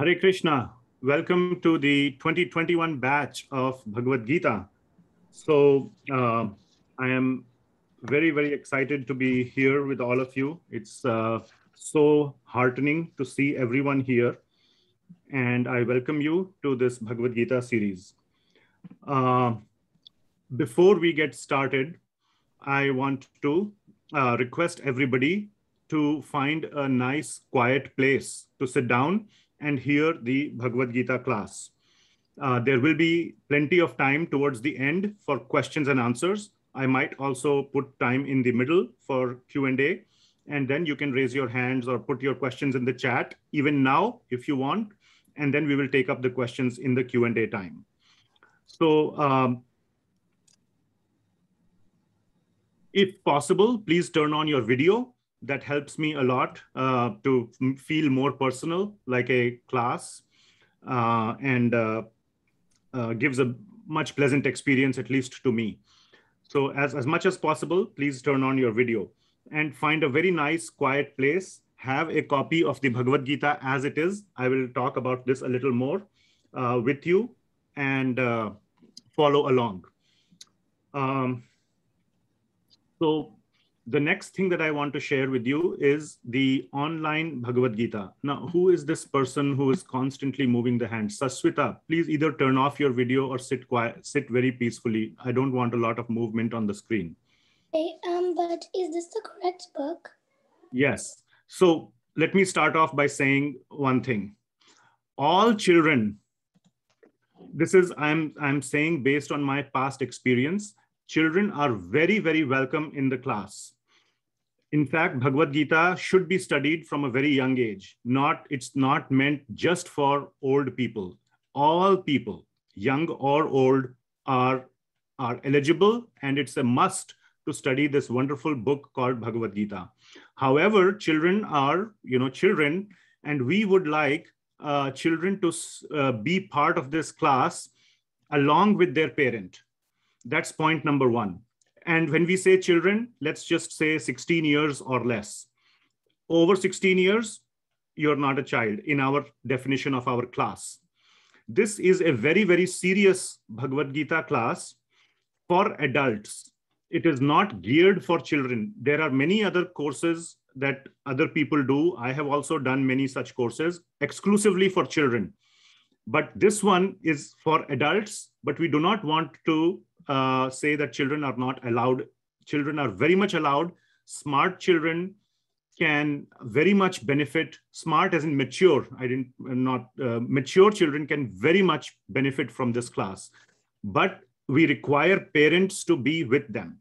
Hare Krishna. Welcome to the 2021 batch of Bhagavad Gita. So uh, I am very, very excited to be here with all of you. It's uh, so heartening to see everyone here. And I welcome you to this Bhagavad Gita series. Uh, before we get started, I want to uh, request everybody to find a nice quiet place to sit down and hear the Bhagavad Gita class. Uh, there will be plenty of time towards the end for questions and answers. I might also put time in the middle for Q&A, and then you can raise your hands or put your questions in the chat, even now if you want, and then we will take up the questions in the Q&A time. So um, if possible, please turn on your video that helps me a lot uh, to feel more personal, like a class, uh, and uh, uh, gives a much pleasant experience, at least to me. So as, as much as possible, please turn on your video and find a very nice quiet place. Have a copy of the Bhagavad Gita as it is. I will talk about this a little more uh, with you and uh, follow along. Um, so the next thing that I want to share with you is the online Bhagavad Gita. Now, who is this person who is constantly moving the hand? Saswita, please either turn off your video or sit quiet, sit very peacefully. I don't want a lot of movement on the screen. Okay, um, but is this the correct book? Yes. So let me start off by saying one thing. All children, this is I'm I'm saying based on my past experience children are very, very welcome in the class in fact bhagavad gita should be studied from a very young age not it's not meant just for old people all people young or old are are eligible and it's a must to study this wonderful book called bhagavad gita however children are you know children and we would like uh, children to uh, be part of this class along with their parent that's point number one and when we say children, let's just say 16 years or less. Over 16 years, you're not a child in our definition of our class. This is a very, very serious Bhagavad Gita class for adults. It is not geared for children. There are many other courses that other people do. I have also done many such courses exclusively for children. But this one is for adults, but we do not want to uh, say that children are not allowed. Children are very much allowed. Smart children can very much benefit. Smart as in mature. I didn't uh, not uh, mature children can very much benefit from this class, but we require parents to be with them.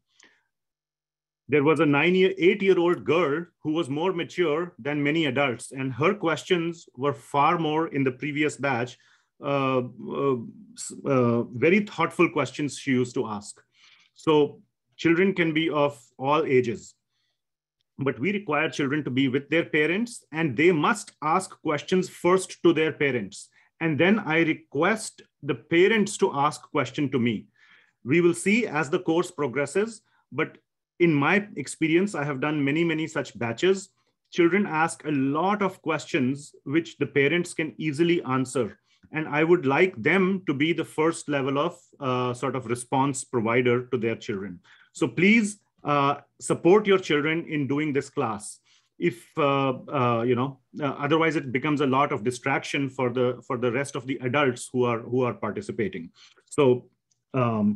There was a nine year, eight year old girl who was more mature than many adults, and her questions were far more in the previous batch uh, uh, uh, very thoughtful questions she used to ask. So children can be of all ages but we require children to be with their parents and they must ask questions first to their parents and then i request the parents to ask question to me we will see as the course progresses but in my experience i have done many many such batches children ask a lot of questions which the parents can easily answer and i would like them to be the first level of uh, sort of response provider to their children so please uh, support your children in doing this class if uh, uh you know uh, otherwise it becomes a lot of distraction for the for the rest of the adults who are who are participating so um,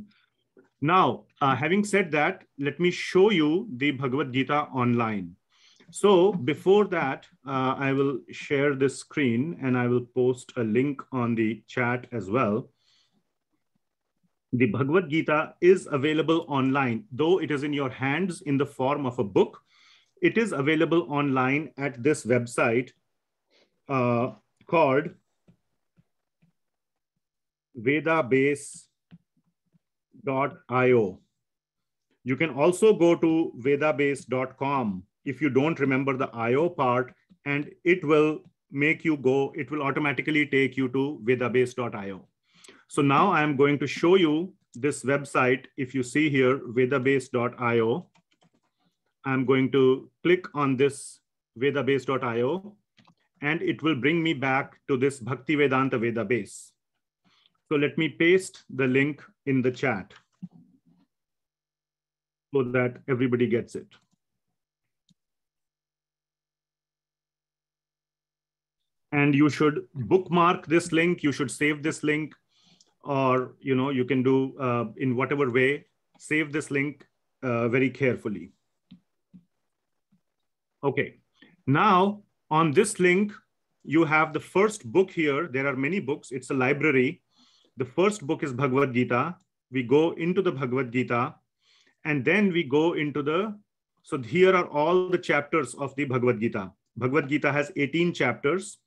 now uh, having said that let me show you the bhagavad gita online so before that, uh, I will share this screen and I will post a link on the chat as well. The Bhagavad Gita is available online, though it is in your hands in the form of a book. It is available online at this website uh, called vedabase.io. You can also go to vedabase.com if you don't remember the IO part, and it will make you go, it will automatically take you to vedabase.io. So now I am going to show you this website. If you see here, vedabase.io, I'm going to click on this vedabase.io and it will bring me back to this Bhakti Vedanta Vedabase. So let me paste the link in the chat so that everybody gets it. and you should bookmark this link you should save this link or you know you can do uh, in whatever way save this link uh, very carefully okay now on this link you have the first book here there are many books it's a library the first book is bhagavad gita we go into the bhagavad gita and then we go into the so here are all the chapters of the bhagavad gita bhagavad gita has 18 chapters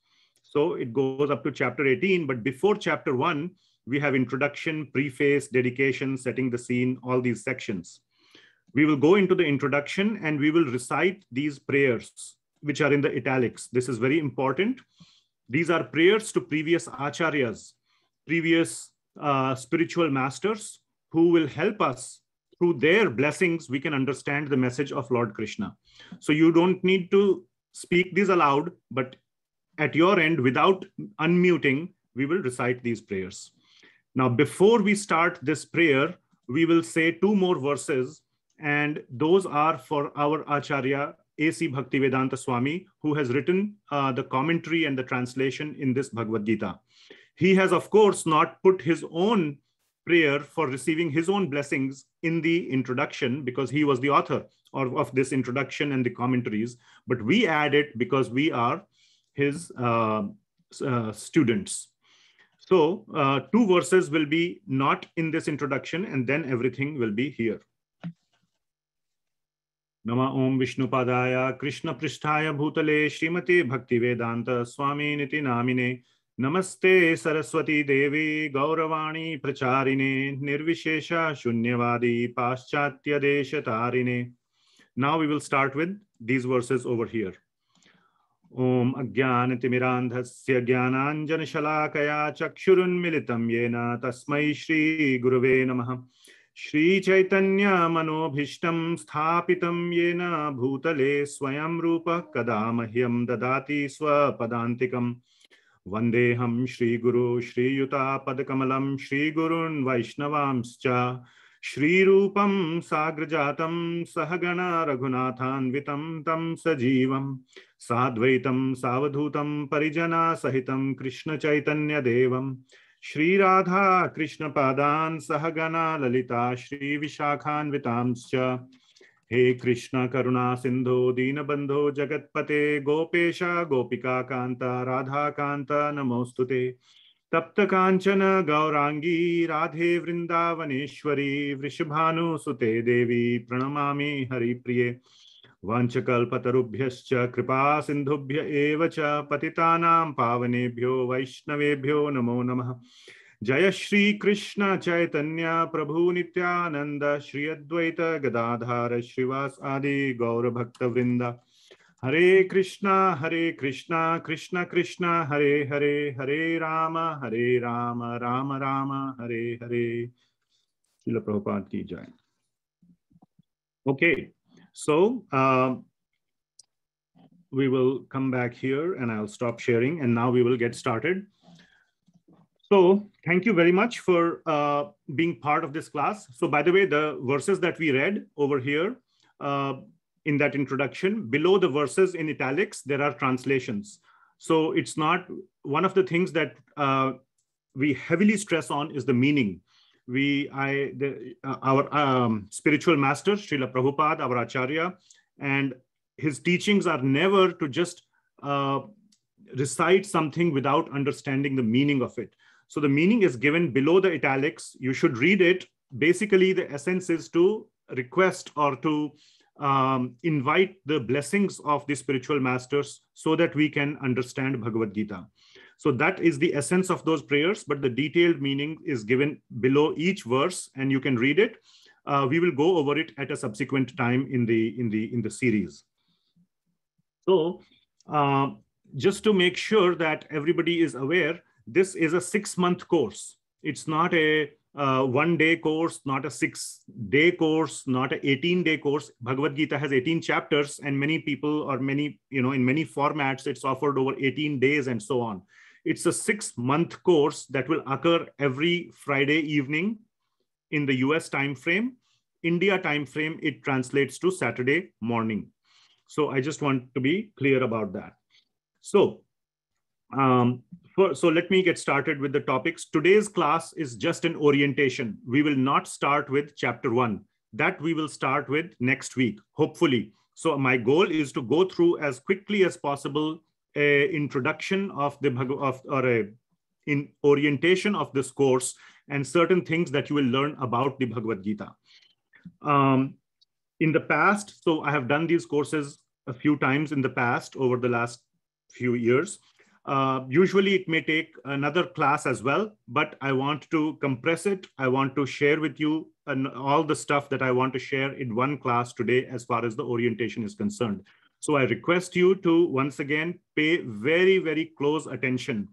so it goes up to chapter 18, but before chapter one, we have introduction, preface, dedication, setting the scene, all these sections. We will go into the introduction and we will recite these prayers, which are in the italics. This is very important. These are prayers to previous acharyas, previous uh, spiritual masters who will help us through their blessings, we can understand the message of Lord Krishna. So you don't need to speak these aloud, but at your end without unmuting, we will recite these prayers. Now, before we start this prayer, we will say two more verses, and those are for our Acharya A.C. Bhaktivedanta Swami, who has written uh, the commentary and the translation in this Bhagavad Gita. He has, of course, not put his own prayer for receiving his own blessings in the introduction because he was the author of, of this introduction and the commentaries, but we add it because we are his uh, uh, students. So uh, two verses will be not in this introduction and then everything will be here. Namah Om Vishnu Padaya Krishna Prishthaya Bhutale Shrimati Bhakti Vedanta Swami Niti Namaste Saraswati Devi Gauravani Pracharine Nirvishesha Shunyavadi Paschatya Deshatarine Now we will start with these verses over here. ॐ अज्ञानतिमिरान्धस्य ज्ञानाञ्जनशलाकया चक्षुरुन्मिलितं येन तस्मै श्रीगुरुवे नमः श्रीचैतन्यमनोभीष्टं स्थापितं येन भूतले स्वयं रूपः कदा मह्यं ददाति स्वपदान्तिकम् वन्देऽहं श्रीगुरु श्रीयुतापदकमलं श्रीगुरून् वैष्णवांश्च श्रीरूपं साग्रजातं सहगणा रघुनाथान्वितं तं सजीवं साद्वैतं सावधूतं परिजनासहितं कृष्णचैतन्यदेवं श्रीराधा कृष्णपादान् सहगणा ललिता श्रीविशाखान्वितांश्च हे कृष्ण करुणा सिन्धो दीनबन्धो जगत्पते गोपेश गोपिका कान्ता राधाकान्त नमोऽस्तु ते तप्त कांचन गौरांगी राधे वृंदावनेश्वरी वृषभानुसुते देवी प्रणमा हरिप्रिय वञ्चकल्पतरुभ्यश्च कृपा सिंधुभ्य पति पावनेभ्यो वैष्णवेभ्यो नमो नमः जय श्री कृष्ण चैतन्य प्रभु नित्यानंद श्री अद्वैत गदाधार श्रीवास आदि गौरभक्तवृंदा Hare Krishna, Hare Krishna, Krishna Krishna, Hare Hare, Hare Rama, Hare Rama, Rama Rama, Hare Hare. Srila Prabhupada ki jai. Okay, so um, we will come back here and I'll stop sharing and now we will get started. So thank you very much for uh, being part of this class. So by the way, the verses that we read over here, uh, in that introduction. Below the verses in italics, there are translations. So it's not one of the things that uh, we heavily stress on is the meaning. We, I, the, uh, our um, spiritual master, Srila Prabhupada, our Acharya, and his teachings are never to just uh, recite something without understanding the meaning of it. So the meaning is given below the italics. You should read it. Basically, the essence is to request or to um, invite the blessings of the spiritual masters so that we can understand Bhagavad Gita. So that is the essence of those prayers, but the detailed meaning is given below each verse, and you can read it. Uh, we will go over it at a subsequent time in the in the in the series. So, uh, just to make sure that everybody is aware, this is a six-month course. It's not a uh, one day course, not a six day course, not a 18 day course. Bhagavad Gita has 18 chapters, and many people or many, you know, in many formats, it's offered over 18 days and so on. It's a six month course that will occur every Friday evening in the US time frame. India time frame, it translates to Saturday morning. So I just want to be clear about that. So um, so let me get started with the topics. Today's class is just an orientation. We will not start with chapter one. That we will start with next week, hopefully. So my goal is to go through as quickly as possible a introduction of the of, or a in orientation of this course and certain things that you will learn about the Bhagavad Gita. Um, in the past, so I have done these courses a few times in the past over the last few years. Uh, usually it may take another class as well, but I want to compress it. I want to share with you an, all the stuff that I want to share in one class today as far as the orientation is concerned. So I request you to once again pay very, very close attention.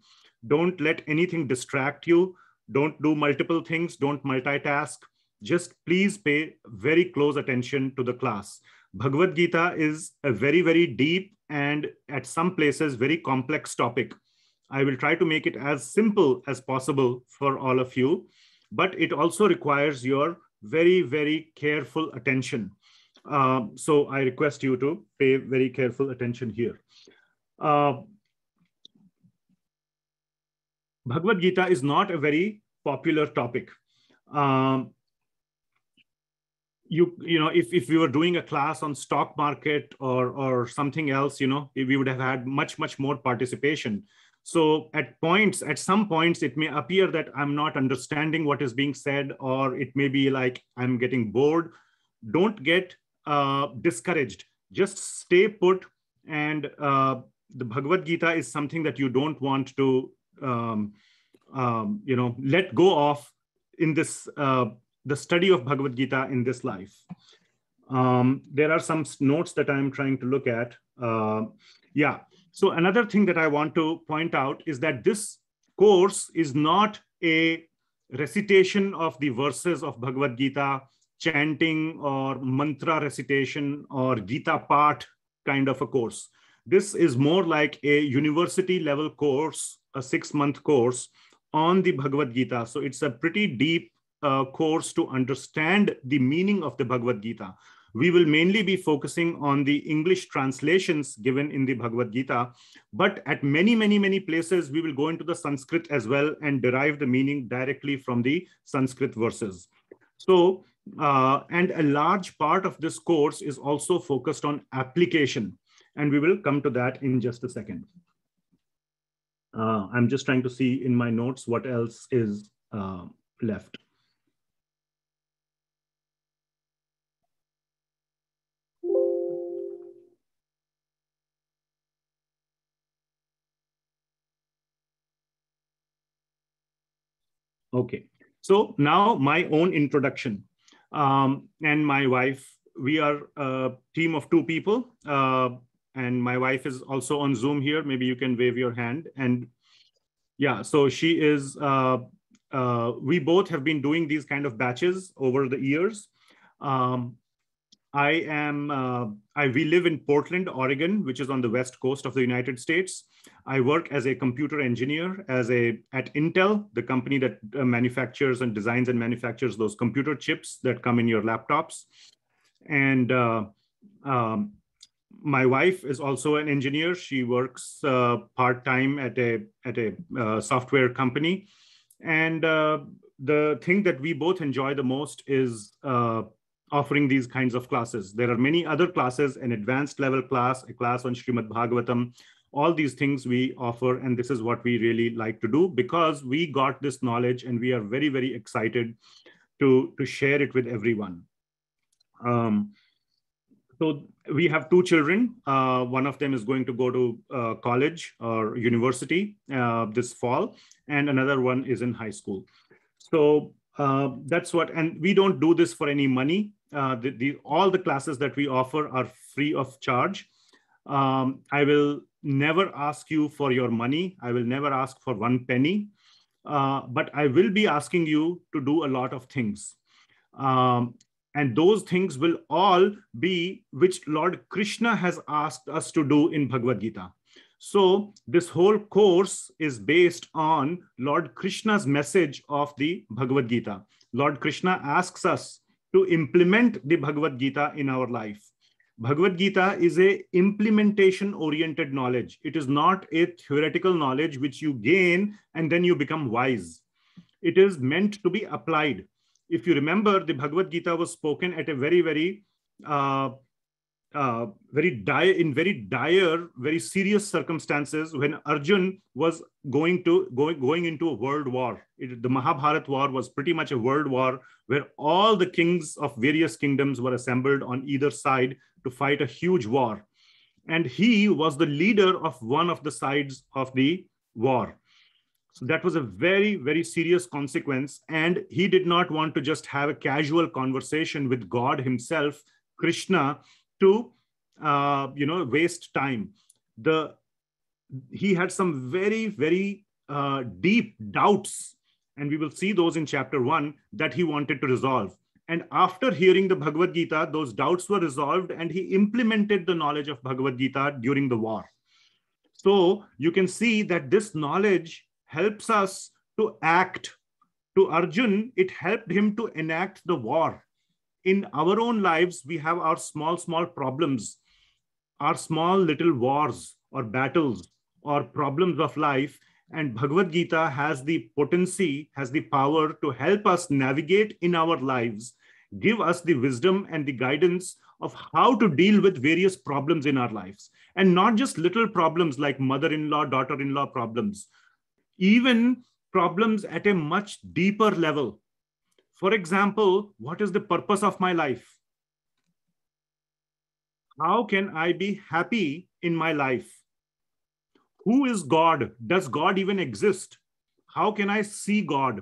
Don't let anything distract you. Don't do multiple things. Don't multitask. Just please pay very close attention to the class. Bhagavad Gita is a very, very deep and at some places very complex topic. I will try to make it as simple as possible for all of you, but it also requires your very, very careful attention. Uh, so I request you to pay very careful attention here. Uh, Bhagavad Gita is not a very popular topic. Um, you you know if, if we were doing a class on stock market or or something else you know we would have had much much more participation so at points at some points it may appear that i'm not understanding what is being said or it may be like i'm getting bored don't get uh, discouraged just stay put and uh, the bhagavad gita is something that you don't want to um, um, you know let go of in this uh, the study of Bhagavad Gita in this life. Um, there are some notes that I'm trying to look at. Uh, yeah. So another thing that I want to point out is that this course is not a recitation of the verses of Bhagavad Gita, chanting or mantra recitation or Gita part kind of a course. This is more like a university level course, a six month course on the Bhagavad Gita. So it's a pretty deep uh, course to understand the meaning of the Bhagavad Gita. We will mainly be focusing on the English translations given in the Bhagavad Gita, but at many, many, many places, we will go into the Sanskrit as well and derive the meaning directly from the Sanskrit verses. So, uh, and a large part of this course is also focused on application. And we will come to that in just a second. Uh, I'm just trying to see in my notes what else is uh, left. Okay. So now my own introduction um, and my wife. We are a team of two people, uh, and my wife is also on Zoom here. Maybe you can wave your hand. And yeah, so she is. Uh, uh, we both have been doing these kind of batches over the years. Um, I am. Uh, I we live in Portland, Oregon, which is on the west coast of the United States. I work as a computer engineer as a at Intel, the company that uh, manufactures and designs and manufactures those computer chips that come in your laptops. And uh, um, my wife is also an engineer. She works uh, part time at a at a uh, software company, and uh, the thing that we both enjoy the most is uh, offering these kinds of classes. There are many other classes, an advanced level class, a class on Srimad Bhagavatam, all these things we offer and this is what we really like to do because we got this knowledge and we are very very excited to to share it with everyone um, so we have two children uh, one of them is going to go to uh, college or university uh, this fall and another one is in high school so uh, that's what and we don't do this for any money uh, the, the, all the classes that we offer are free of charge um, i will never ask you for your money. I will never ask for one penny, uh, but I will be asking you to do a lot of things. Um, and those things will all be which Lord Krishna has asked us to do in Bhagavad Gita. So this whole course is based on Lord Krishna's message of the Bhagavad Gita. Lord Krishna asks us to implement the Bhagavad Gita in our life. Bhagavad Gita is a implementation oriented knowledge. It is not a theoretical knowledge which you gain and then you become wise. It is meant to be applied. If you remember, the Bhagavad Gita was spoken at a very, very, uh, uh, very dire, in very dire, very serious circumstances when Arjun was going to going going into a world war. It, the Mahabharat war was pretty much a world war where all the kings of various kingdoms were assembled on either side to fight a huge war. And he was the leader of one of the sides of the war. So that was a very, very serious consequence. And he did not want to just have a casual conversation with God himself, Krishna, to uh, you know waste time. The he had some very, very uh, deep doubts, and we will see those in chapter one that he wanted to resolve. And after hearing the Bhagavad Gita, those doubts were resolved and he implemented the knowledge of Bhagavad Gita during the war. So you can see that this knowledge helps us to act. To Arjun, it helped him to enact the war. In our own lives, we have our small, small problems, our small little wars or battles or problems of life and Bhagavad Gita has the potency, has the power to help us navigate in our lives, give us the wisdom and the guidance of how to deal with various problems in our lives. And not just little problems like mother in law, daughter in law problems, even problems at a much deeper level. For example, what is the purpose of my life? How can I be happy in my life? Who is God? Does God even exist? How can I see God?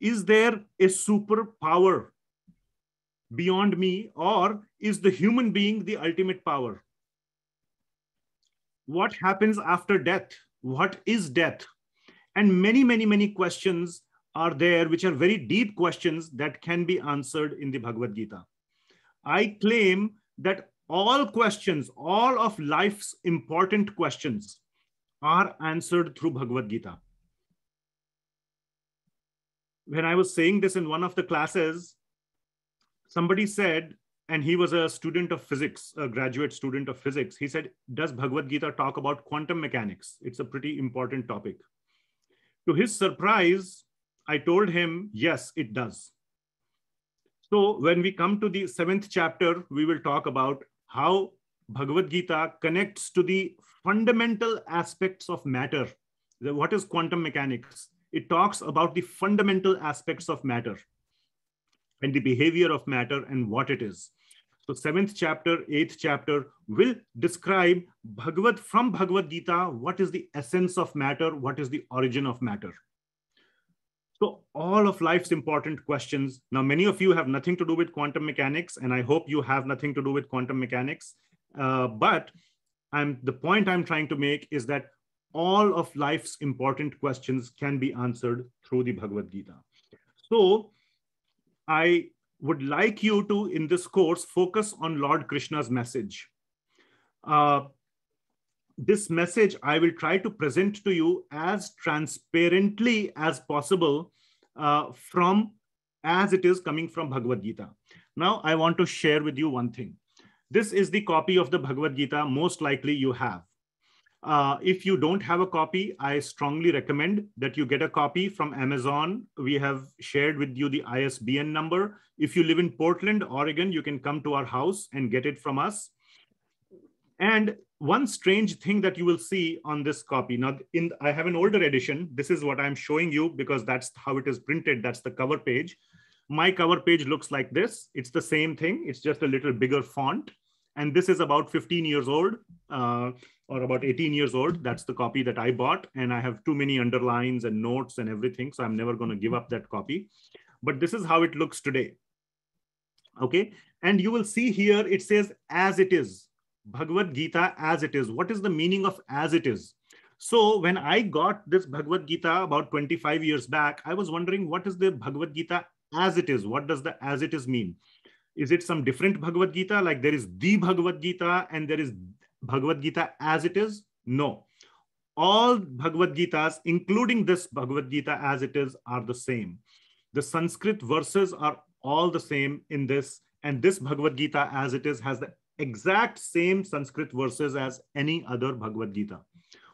Is there a superpower beyond me, or is the human being the ultimate power? What happens after death? What is death? And many, many, many questions are there, which are very deep questions that can be answered in the Bhagavad Gita. I claim that all questions, all of life's important questions, are answered through Bhagavad Gita. When I was saying this in one of the classes, somebody said, and he was a student of physics, a graduate student of physics, he said, Does Bhagavad Gita talk about quantum mechanics? It's a pretty important topic. To his surprise, I told him, Yes, it does. So when we come to the seventh chapter, we will talk about how Bhagavad Gita connects to the fundamental aspects of matter. What is quantum mechanics? It talks about the fundamental aspects of matter and the behavior of matter and what it is. So seventh chapter, eighth chapter will describe Bhagavad from Bhagavad Gita, what is the essence of matter, what is the origin of matter. So all of life's important questions. Now, many of you have nothing to do with quantum mechanics, and I hope you have nothing to do with quantum mechanics. Uh, but I'm, the point I'm trying to make is that all of life's important questions can be answered through the Bhagavad Gita. So I would like you to, in this course, focus on Lord Krishna's message. Uh, this message I will try to present to you as transparently as possible uh, from as it is coming from Bhagavad Gita. Now I want to share with you one thing. This is the copy of the Bhagavad Gita most likely you have. Uh, if you don't have a copy, I strongly recommend that you get a copy from Amazon. We have shared with you the ISBN number. If you live in Portland, Oregon, you can come to our house and get it from us. And one strange thing that you will see on this copy. Now, in I have an older edition. This is what I'm showing you because that's how it is printed. That's the cover page. My cover page looks like this. It's the same thing. It's just a little bigger font. And this is about 15 years old uh, or about 18 years old. That's the copy that I bought. And I have too many underlines and notes and everything. So I'm never going to give up that copy. But this is how it looks today. Okay. And you will see here it says, as it is. Bhagavad Gita as it is. What is the meaning of as it is? So when I got this Bhagavad Gita about 25 years back, I was wondering what is the Bhagavad Gita as it is? What does the as it is mean? is it some different Bhagavad Gita? Like there is the Bhagavad Gita and there is Bhagavad Gita as it is? No. All Bhagavad Gitas, including this Bhagavad Gita as it is, are the same. The Sanskrit verses are all the same in this, and this Bhagavad Gita as it is has the exact same Sanskrit verses as any other Bhagavad Gita.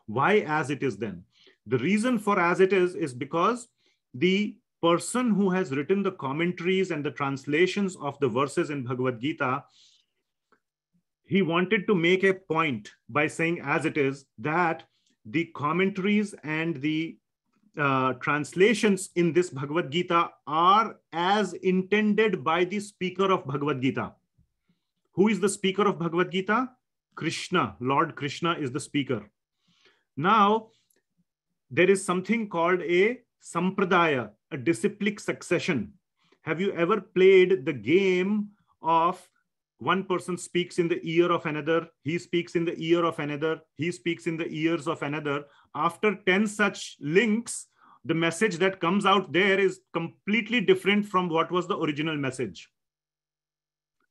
Why as it is then? The reason for as it is is because the person who has written the commentaries and the translations of the verses in Bhagavad Gita, he wanted to make a point by saying, as it is, that the commentaries and the uh, translations in this Bhagavad Gita are as intended by the speaker of Bhagavad Gita. Who is the speaker of Bhagavad Gita? Krishna, Lord Krishna is the speaker. Now, there is something called a sampradaya a disciplic succession. Have you ever played the game of one person speaks in the ear of another, he speaks in the ear of another, he speaks in the ears of another. After 10 such links, the message that comes out there is completely different from what was the original message.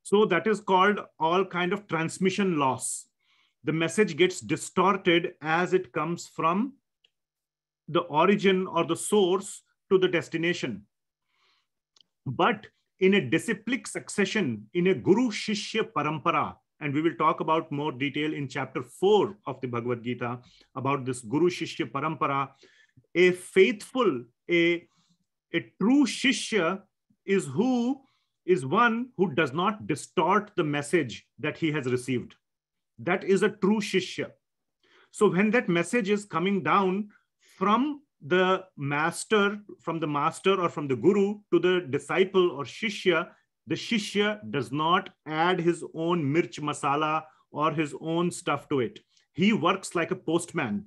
So that is called all kind of transmission loss. The message gets distorted as it comes from the origin or the source to the destination. But in a disciplic succession, in a Guru Shishya Parampara, and we will talk about more detail in chapter 4 of the Bhagavad Gita about this Guru Shishya Parampara, a faithful, a, a true Shishya is who is one who does not distort the message that he has received. That is a true Shishya. So when that message is coming down from the master from the master or from the guru to the disciple or shishya the shishya does not add his own mirch masala or his own stuff to it he works like a postman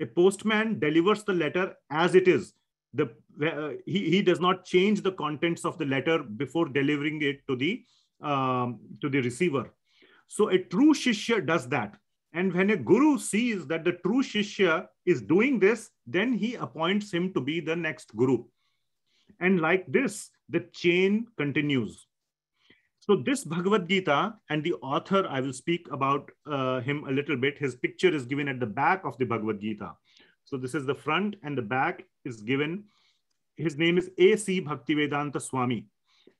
a postman delivers the letter as it is the uh, he, he does not change the contents of the letter before delivering it to the um, to the receiver so a true shishya does that and when a guru sees that the true Shishya is doing this, then he appoints him to be the next guru. And like this, the chain continues. So this Bhagavad Gita and the author, I will speak about uh, him a little bit. His picture is given at the back of the Bhagavad Gita. So this is the front and the back is given. His name is A.C. Bhaktivedanta Swami.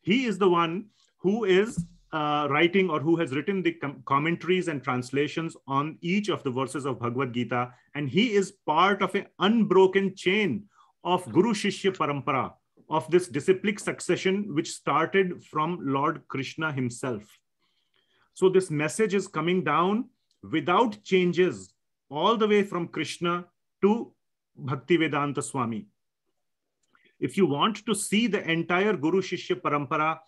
He is the one who is uh, writing or who has written the com commentaries and translations on each of the verses of Bhagavad Gita. And he is part of an unbroken chain of Guru Shishya Parampara, of this disciplic succession, which started from Lord Krishna himself. So this message is coming down without changes all the way from Krishna to Bhaktivedanta Swami. If you want to see the entire Guru Shishya Parampara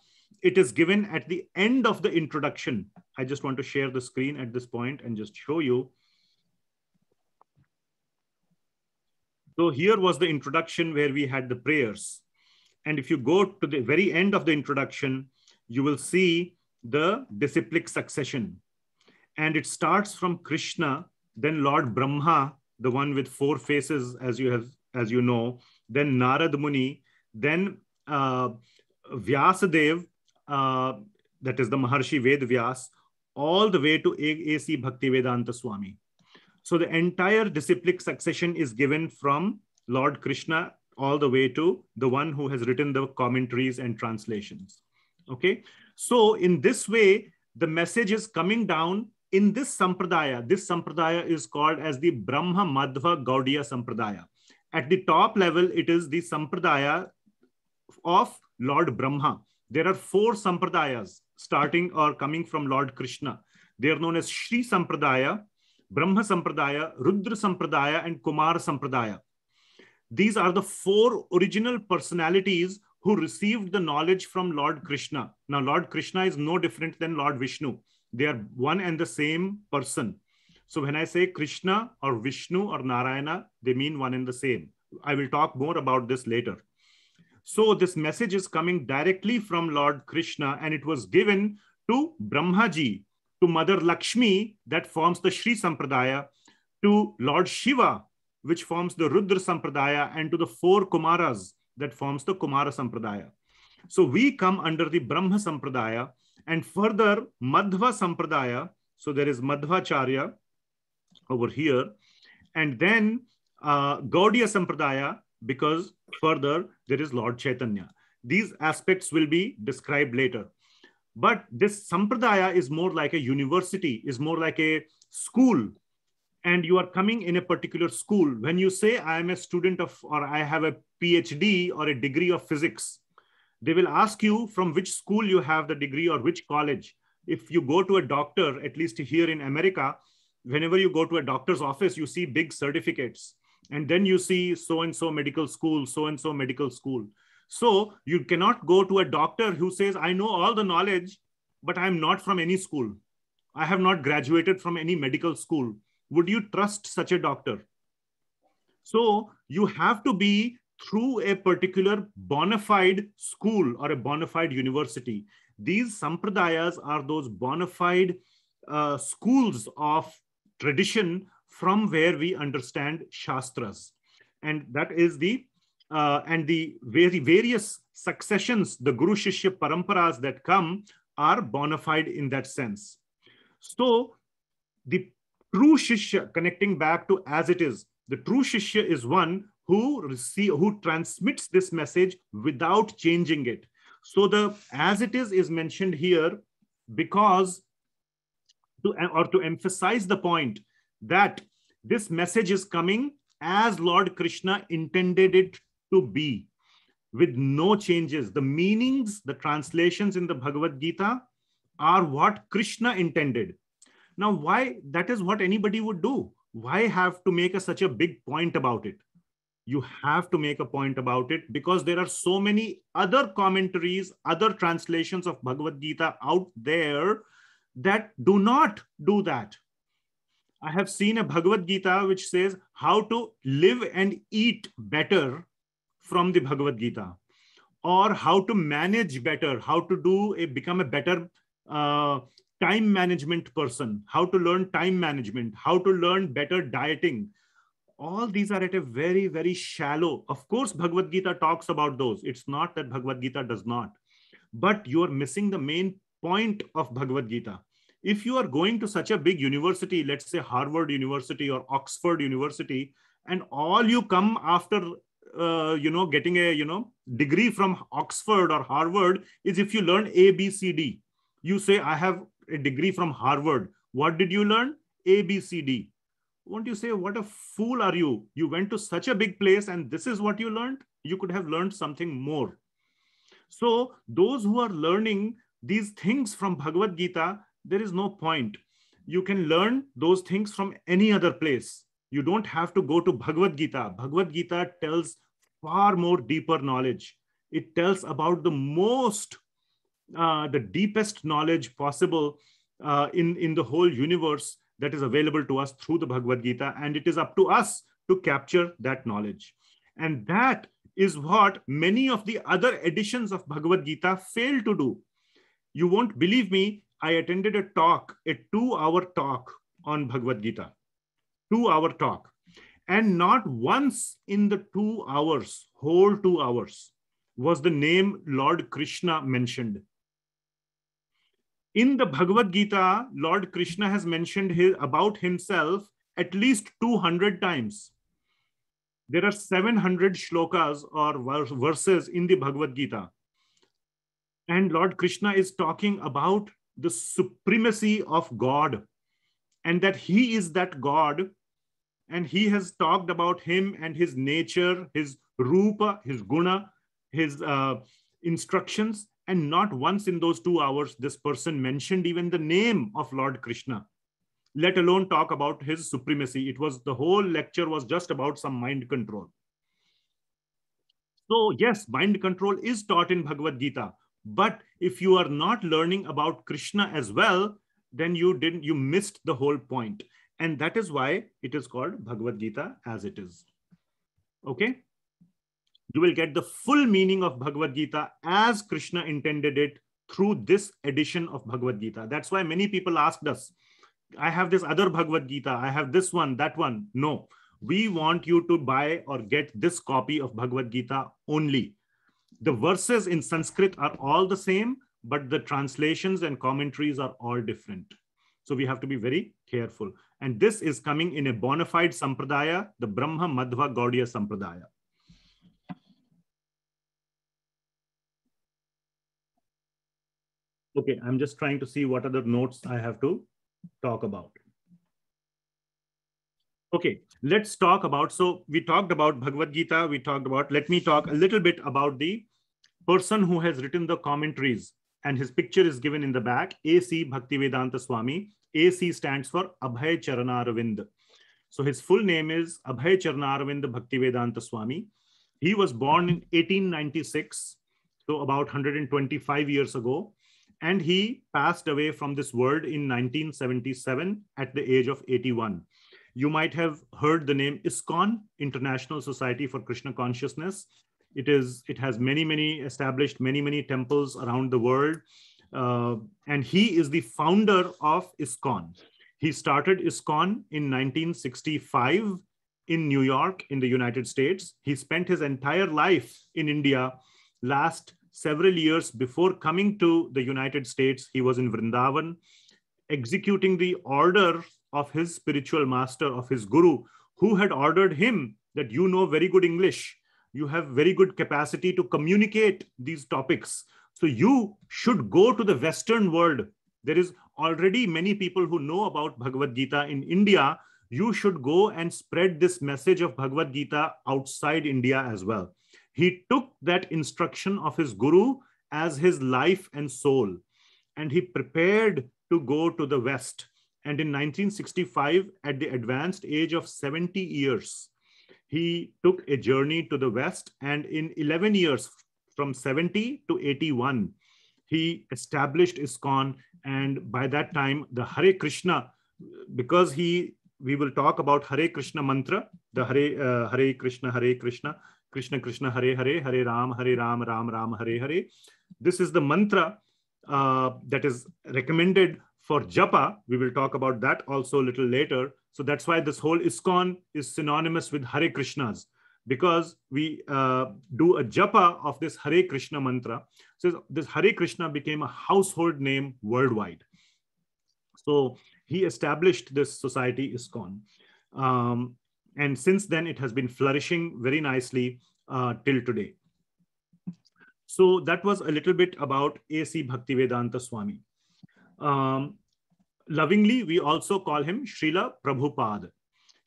it is given at the end of the introduction. I just want to share the screen at this point and just show you. So here was the introduction where we had the prayers. And if you go to the very end of the introduction, you will see the disciplic succession. And it starts from Krishna, then Lord Brahma, the one with four faces, as you have, as you know, then Narad Muni, then uh, Vyasadev, uh, that is the Maharshi Vedvyas, all the way to A.C. Bhaktivedanta Swami. So the entire disciplic succession is given from Lord Krishna all the way to the one who has written the commentaries and translations. Okay, so in this way, the message is coming down in this sampradaya. This sampradaya is called as the Brahma Madhva Gaudiya Sampradaya. At the top level, it is the sampradaya of Lord Brahma, there are four sampradayas starting or coming from Lord Krishna. They are known as Sri Sampradaya, Brahma Sampradaya, Rudra Sampradaya, and Kumar Sampradaya. These are the four original personalities who received the knowledge from Lord Krishna. Now, Lord Krishna is no different than Lord Vishnu. They are one and the same person. So, when I say Krishna or Vishnu or Narayana, they mean one and the same. I will talk more about this later. So this message is coming directly from Lord Krishna and it was given to Brahmaji, to Mother Lakshmi that forms the Sri Sampradaya, to Lord Shiva, which forms the Rudra Sampradaya and to the four Kumaras that forms the Kumara Sampradaya. So we come under the Brahma Sampradaya and further Madhva Sampradaya. So there is Madhvacharya over here. And then uh, Gaudiya Sampradaya, because further there is Lord Chaitanya. These aspects will be described later. But this sampradaya is more like a university, is more like a school. And you are coming in a particular school. When you say, I am a student of, or I have a PhD or a degree of physics, they will ask you from which school you have the degree or which college. If you go to a doctor, at least here in America, whenever you go to a doctor's office, you see big certificates and then you see so and so medical school so and so medical school so you cannot go to a doctor who says i know all the knowledge but i'm not from any school i have not graduated from any medical school would you trust such a doctor so you have to be through a particular bona fide school or a bona fide university these sampradayas are those bona fide uh, schools of tradition from where we understand Shastras. And that is the, uh, and the very various successions, the Guru Shishya paramparas that come are bona fide in that sense. So the true Shishya, connecting back to as it is, the true Shishya is one who receive, who transmits this message without changing it. So the as it is is mentioned here because to, or to emphasize the point that this message is coming as Lord Krishna intended it to be, with no changes. The meanings, the translations in the Bhagavad Gita are what Krishna intended. Now, why that is what anybody would do. Why have to make a, such a big point about it? You have to make a point about it because there are so many other commentaries, other translations of Bhagavad Gita out there that do not do that I have seen a Bhagavad Gita which says how to live and eat better from the Bhagavad Gita, or how to manage better, how to do a, become a better uh, time management person, how to learn time management, how to learn better dieting. All these are at a very, very shallow. Of course, Bhagavad Gita talks about those. It's not that Bhagavad Gita does not, but you're missing the main point of Bhagavad Gita if you are going to such a big university, let's say Harvard University or Oxford University, and all you come after uh, you know getting a you know degree from Oxford or Harvard is if you learn A B C D. You say I have a degree from Harvard. What did you learn? A B C D. Won't you say what a fool are you? You went to such a big place and this is what you learned. You could have learned something more. So those who are learning these things from Bhagavad Gita, there is no point. You can learn those things from any other place. You don't have to go to Bhagavad Gita. Bhagavad Gita tells far more deeper knowledge. It tells about the most, uh, the deepest knowledge possible uh, in, in the whole universe that is available to us through the Bhagavad Gita. And it is up to us to capture that knowledge. And that is what many of the other editions of Bhagavad Gita fail to do. You won't believe me I attended a talk, a two hour talk on Bhagavad Gita, two hour talk. And not once in the two hours, whole two hours, was the name Lord Krishna mentioned. In the Bhagavad Gita, Lord Krishna has mentioned his, about himself at least 200 times. There are 700 shlokas or verses in the Bhagavad Gita. And Lord Krishna is talking about the supremacy of God and that He is that God. And He has talked about Him and His nature, His rupa, His guna, His uh, instructions. And not once in those two hours, this person mentioned even the name of Lord Krishna, let alone talk about His supremacy. It was the whole lecture was just about some mind control. So, yes, mind control is taught in Bhagavad Gita, but if you are not learning about Krishna as well, then you didn't, you missed the whole And that is why it is called Bhagavad Gita as it is. Okay? You will get the full meaning of Bhagavad Gita as Krishna intended it through this edition of Bhagavad Gita. That's why many people asked us, I have this other Bhagavad Gita, I have this one, that one. No, we want you to buy or get this copy of Bhagavad Gita only the verses in Sanskrit are all the same, but the translations and commentaries are all different. So we have to be very careful. And this is coming in a bona fide sampradaya, the Brahma Madhva Gaudiya sampradaya. Okay, I'm just trying to see what other notes I have to talk about. Okay, let's talk about. So we talked about Bhagavad Gita. We talked about. Let me talk a little bit about the person who has written the commentaries, and his picture is given in the back. A.C. Bhaktivedanta Swami. A.C. stands for Abhay Charanaravind. So his full name is Abhay Charanaravind Bhaktivedanta Swami. He was born in 1896, so about 125 years ago, and he passed away from this world in 1977 at the age of 81. You might have heard the name ISKCON, International Society for Krishna Consciousness. It is. It has many, many established many, many temples around the world, uh, and he is the founder of ISKCON. He started ISKCON in 1965 in New York, in the United States. He spent his entire life in India. Last several years before coming to the United States, he was in Vrindavan, executing the order of his spiritual master, of his guru, who had ordered him that you know very good English, you have very good capacity to communicate these topics. So you should go to the Western world. There is already many people who know about Bhagavad Gita in India. You should go and spread this message of Bhagavad Gita outside India as well. He took that instruction of his guru as his life and soul, and he prepared to go to the West. And in 1965, at the advanced age of 70 years, he took a journey to the West. And in 11 years, from 70 to 81, he established iskon And by that time, the Hare Krishna, because he, we will talk about Hare Krishna mantra, the Hare, uh, Hare Krishna, Hare Krishna, Krishna Krishna, Hare Hare, Hare Ram, Hare Ram, Ram Ram, Hare Hare. This is the mantra uh, that is recommended for Japa, we will talk about that also a little later. So that's why this whole Iskon is synonymous with Hare Krishnas because we uh, do a Japa of this Hare Krishna mantra. So this Hare Krishna became a household name worldwide. So he established this society Iskon, Um, and since then, it has been flourishing very nicely uh, till today. So that was a little bit about A.C. Bhaktivedanta Swami. Um, lovingly, we also call him Srila Prabhupada.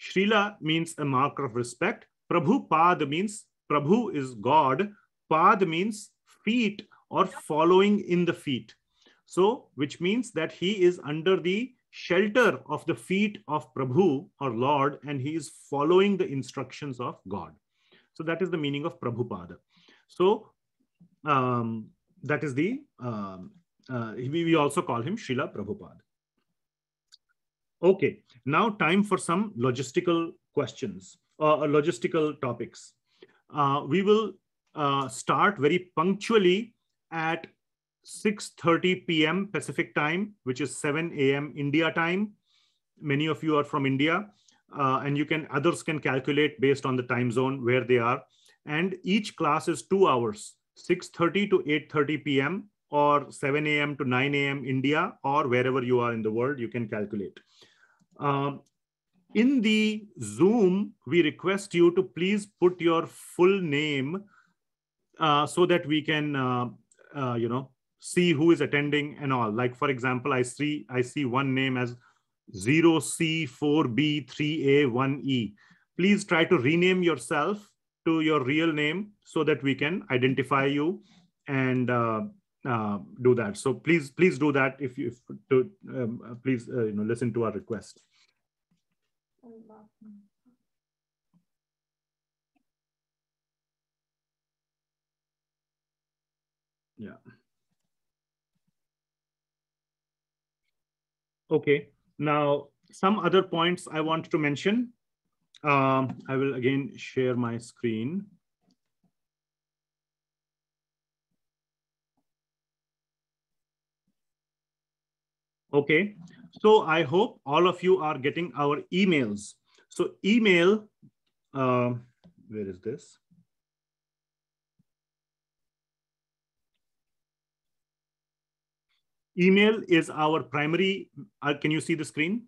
Srila means a mark of respect. Prabhupada means Prabhu is God. Pad means feet or following in the feet. So, which means that he is under the shelter of the feet of Prabhu or Lord, and he is following the instructions of God. So that is the meaning of Prabhupada. So um, that is the um, uh, we also call him Srila Prabhupada. Okay, now time for some logistical questions or uh, uh, logistical topics. Uh, we will uh, start very punctually at 6.30 p.m. Pacific time, which is 7 a.m. India time. Many of you are from India uh, and you can, others can calculate based on the time zone where they are. And each class is two hours, 6.30 to 8.30 p.m or 7 a.m. to 9 a.m. India or wherever you are in the world, you can calculate. Um, in the Zoom, we request you to please put your full name uh, so that we can, uh, uh, you know, see who is attending and all. Like for example, I see I see one name as 0C4B3A1E. Please try to rename yourself to your real name so that we can identify you and uh, uh, do that. So please, please do that if you if to, um, uh, please uh, you know listen to our request. Yeah. Okay. Now, some other points I want to mention. Um, I will again share my screen. Okay, so I hope all of you are getting our emails. So email, uh, where is this? Email is our primary, uh, can you see the screen?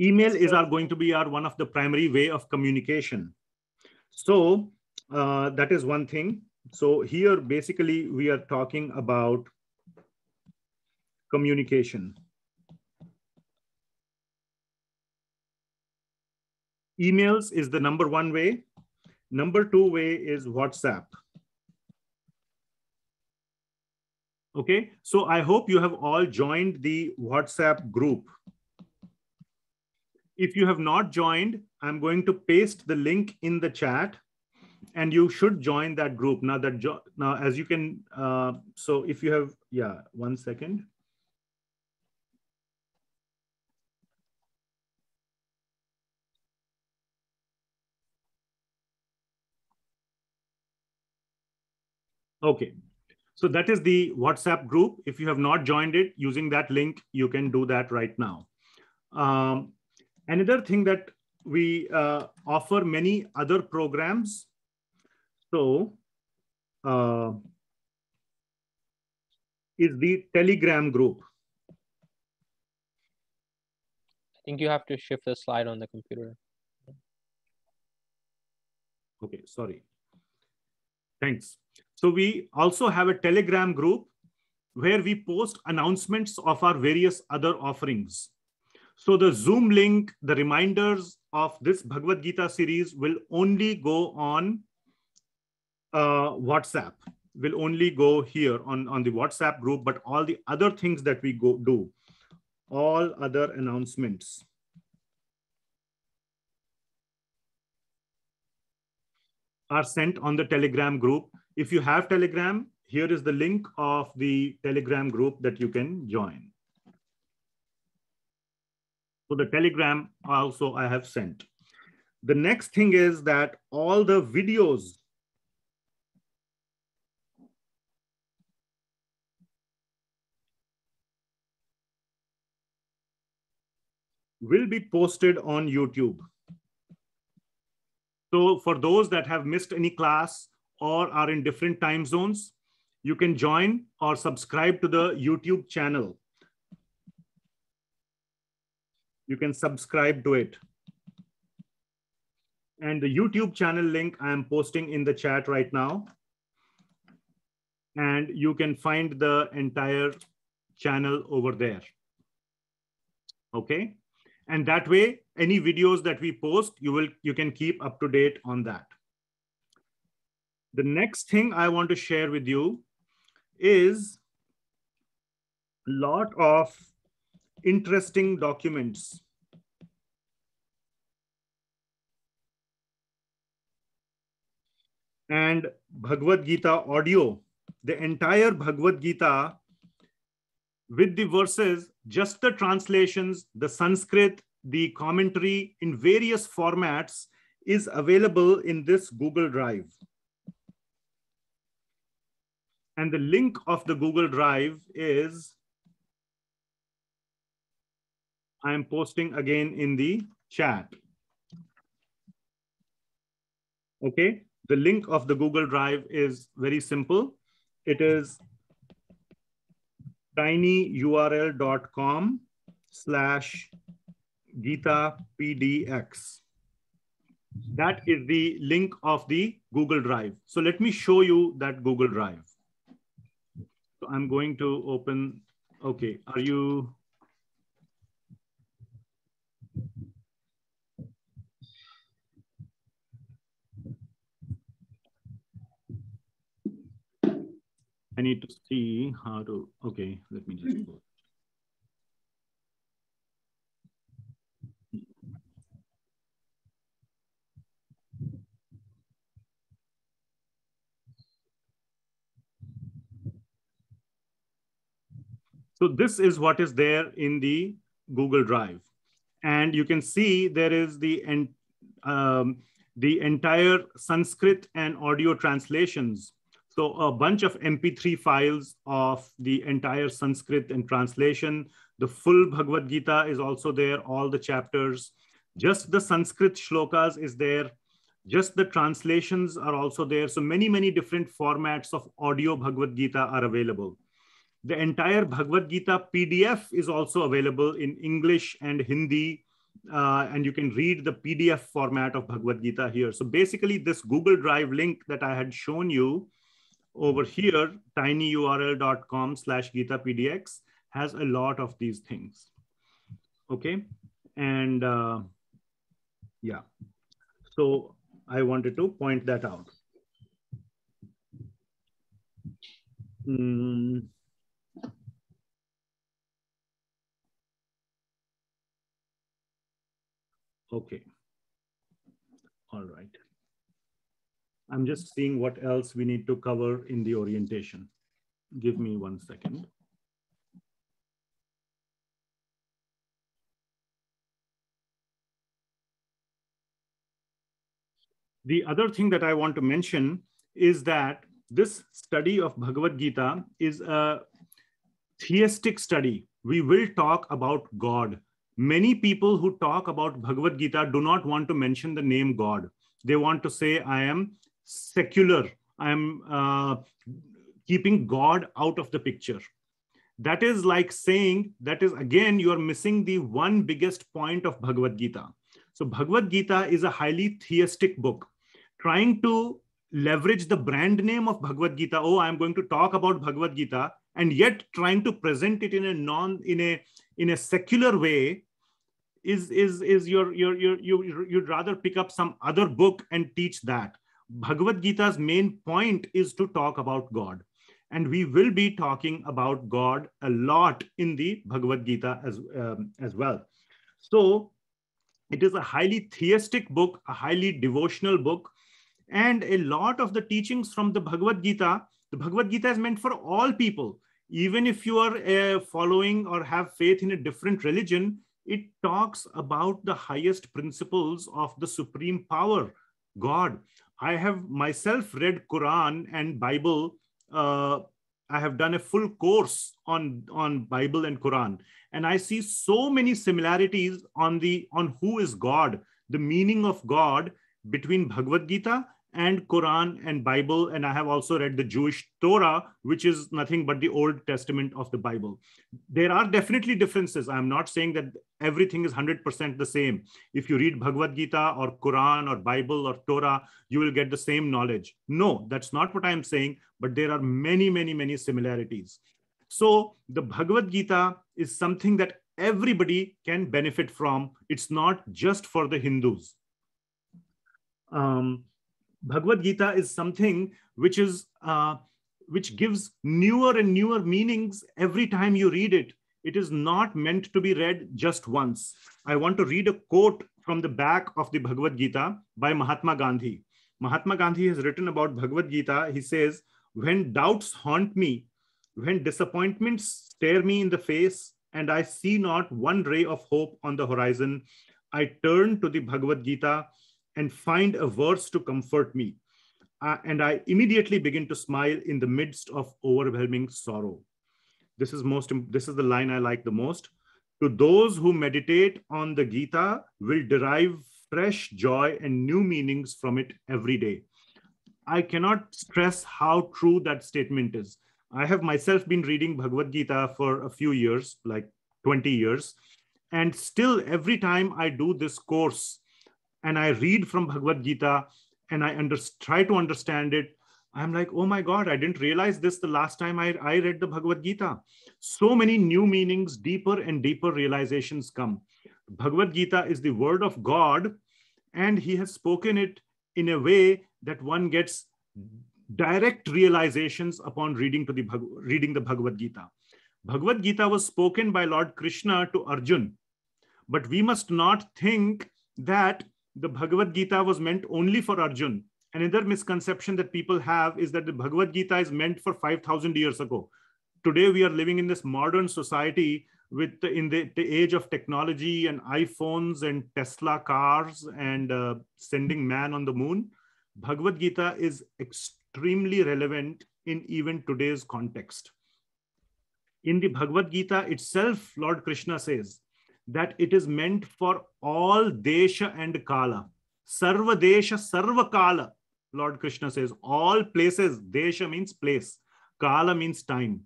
Email is our going to be our one of the primary way of communication. So uh, that is one thing. So here basically we are talking about communication. Emails is the number one way. Number two way is WhatsApp. Okay, so I hope you have all joined the WhatsApp group. If you have not joined, I'm going to paste the link in the chat and you should join that group. Now that, now as you can, uh, so if you have, yeah, one second. Okay. So that is the WhatsApp group. If you have not joined it using that link, you can do that right now. Um, another thing that we uh, offer many other programs. So uh, is the Telegram group. I think you have to shift the slide on the computer. Okay, sorry. Thanks. So we also have a Telegram group where we post announcements of our various other offerings. So the Zoom link, the reminders of this Bhagavad Gita series will only go on uh, WhatsApp, will only go here on, on the WhatsApp group, but all the other things that we go do, all other announcements. are sent on the Telegram group. If you have Telegram, here is the link of the Telegram group that you can join. So the Telegram also I have sent. The next thing is that all the videos will be posted on YouTube. So for those that have missed any class or are in different time zones, you can join or subscribe to the YouTube channel. You can subscribe to it. And the YouTube channel link I am posting in the chat right now. And you can find the entire channel over there. Okay. And that way, any videos that we post, you will you can keep up to date on that. The next thing I want to share with you is a lot of interesting documents. And Bhagavad Gita audio, the entire Bhagavad Gita with the verses, just the translations, the Sanskrit, the commentary in various formats is available in this Google Drive. And the link of the Google Drive is, I am posting again in the chat. Okay, the link of the Google Drive is very simple. It is tinyurl.com slash Gita PDX. That is the link of the Google Drive. So let me show you that Google Drive. I'm going to open, okay, are you? I need to see how to, okay, let me just go. So this is what is there in the Google Drive. And you can see there is the, en um, the entire Sanskrit and audio translations. So a bunch of MP3 files of the entire Sanskrit and translation. The full Bhagavad Gita is also there, all the chapters. Just the Sanskrit shlokas is there. Just the translations are also there. So many, many different formats of audio Bhagavad Gita are available. The entire Bhagavad Gita PDF is also available in English and Hindi. Uh, and you can read the PDF format of Bhagavad Gita here. So basically, this Google Drive link that I had shown you over here, tinyurl.com slash Gita PDX, has a lot of these things. Okay. And uh, yeah, so I wanted to point that out. Mm. Okay. All right. I'm just seeing what else we need to cover in the orientation. Give me one second. The other thing that I want to mention is that this study of Bhagavad Gita is a theistic study. We will talk about God Many people who talk about Bhagavad Gita do not want to mention the name God. They want to say, I am secular. I am uh, keeping God out of the picture. That is like saying, that is again, you are missing the one biggest point of Bhagavad Gita. So, Bhagavad Gita is a highly theistic book. Trying to leverage the brand name of Bhagavad Gita, oh, I'm going to talk about Bhagavad Gita, and yet trying to present it in a non in a in a secular way is is is your your your you you'd rather pick up some other book and teach that bhagavad gita's main point is to talk about god and we will be talking about god a lot in the bhagavad gita as um, as well so it is a highly theistic book a highly devotional book and a lot of the teachings from the bhagavad gita the bhagavad gita is meant for all people even if you are uh, following or have faith in a different religion it talks about the highest principles of the supreme power, God. I have myself read Quran and Bible. Uh, I have done a full course on, on Bible and Quran. And I see so many similarities on the on who is God, the meaning of God between Bhagavad Gita and Quran and Bible. And I have also read the Jewish Torah, which is nothing but the Old Testament of the Bible. There are definitely differences. I'm not saying that everything is 100% the same. If you read Bhagavad Gita or Quran or Bible or Torah, you will get the same knowledge. No, that's not what I'm saying, but there are many, many, many similarities. So the Bhagavad Gita is something that everybody can benefit from. It's not just for the Hindus. Um, Bhagavad Gita is something which is uh, which gives newer and newer meanings every time you read it. It is not meant to be read just once. I want to read a quote from the back of the Bhagavad Gita by Mahatma Gandhi. Mahatma Gandhi has written about Bhagavad Gita. He says, When doubts haunt me, when disappointments stare me in the face, and I see not one ray of hope on the horizon, I turn to the Bhagavad Gita and find a verse to comfort me. Uh, and I immediately begin to smile in the midst of overwhelming sorrow. This is most. This is the line I like the most. To those who meditate on the Gita will derive fresh joy and new meanings from it every day. I cannot stress how true that statement is. I have myself been reading Bhagavad Gita for a few years, like 20 years, and still every time I do this course, and I read from Bhagavad Gita and I under, try to understand it, I'm like, oh my God, I didn't realize this the last time I, I read the Bhagavad Gita. So many new meanings, deeper and deeper realizations come. Bhagavad Gita is the word of God, and He has spoken it in a way that one gets direct realizations upon reading, to the, reading the Bhagavad Gita. Bhagavad Gita was spoken by Lord Krishna to Arjun, but we must not think that the Bhagavad Gita was meant only for Arjun. Another misconception that people have is that the Bhagavad Gita is meant for 5,000 years ago. Today, we are living in this modern society with in the, the age of technology and iPhones and Tesla cars and uh, sending man on the moon. Bhagavad Gita is extremely relevant in even today's context. In the Bhagavad Gita itself, Lord Krishna says, that it is meant for all Desha and Kala. Sarva Desha, Sarva Kala, Lord Krishna says. All places, Desha means place, Kala means time.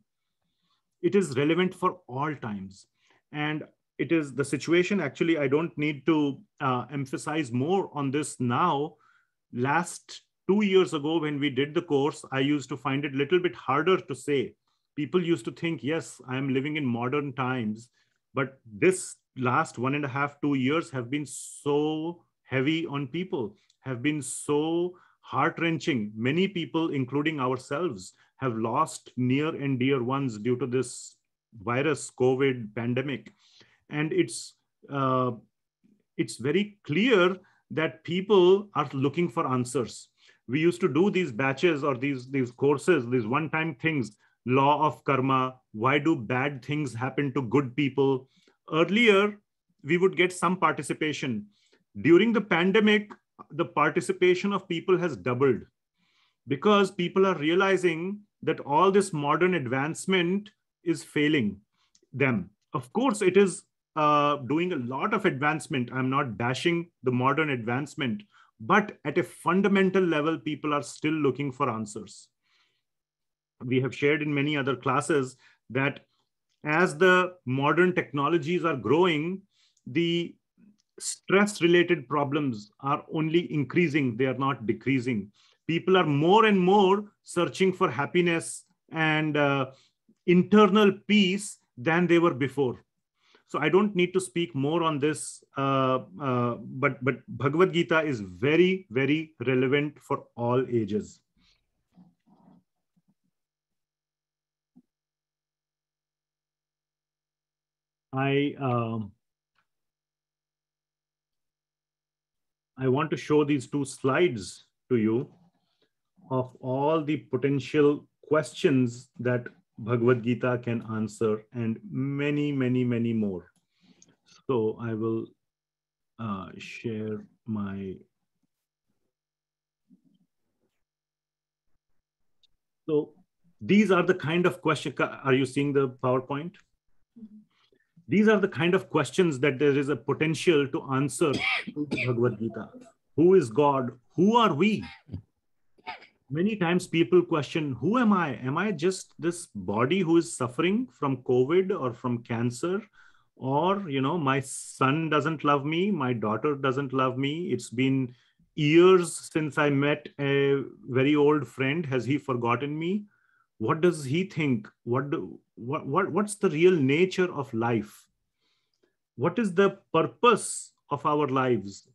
It is relevant for all times. And it is the situation, actually, I don't need to uh, emphasize more on this now. Last two years ago, when we did the course, I used to find it a little bit harder to say. People used to think, yes, I am living in modern times but this last one and a half two years have been so heavy on people have been so heart wrenching many people including ourselves have lost near and dear ones due to this virus covid pandemic and it's uh, it's very clear that people are looking for answers we used to do these batches or these these courses these one time things law of karma why do bad things happen to good people earlier we would get some participation. During the pandemic, the participation of people has doubled because people are realizing that all this modern advancement is failing them. Of course, it is uh, doing a lot of advancement. I'm not bashing the modern advancement, but at a fundamental level, people are still looking for answers. We have shared in many other classes that as the modern technologies are growing, the stress related problems are only increasing, they are not decreasing. People are more and more searching for happiness and uh, internal peace than they were before. So I don't need to speak more on this, uh, uh, but, but Bhagavad Gita is very, very relevant for all ages. I um, I want to show these two slides to you of all the potential questions that Bhagavad Gita can answer and many, many, many more. So I will uh, share my. So these are the kind of questions. Are you seeing the PowerPoint? Mm -hmm. These are the kind of questions that there is a potential to answer in the Bhagavad Gita. Who is God? Who are we? Many times people question, who am I? Am I just this body who is suffering from COVID or from cancer? Or, you know, my son doesn't love me, my daughter doesn't love me. It's been years since I met a very old friend. Has he forgotten me? What does he think? What do, what, what what's the real nature of life what is the purpose of our lives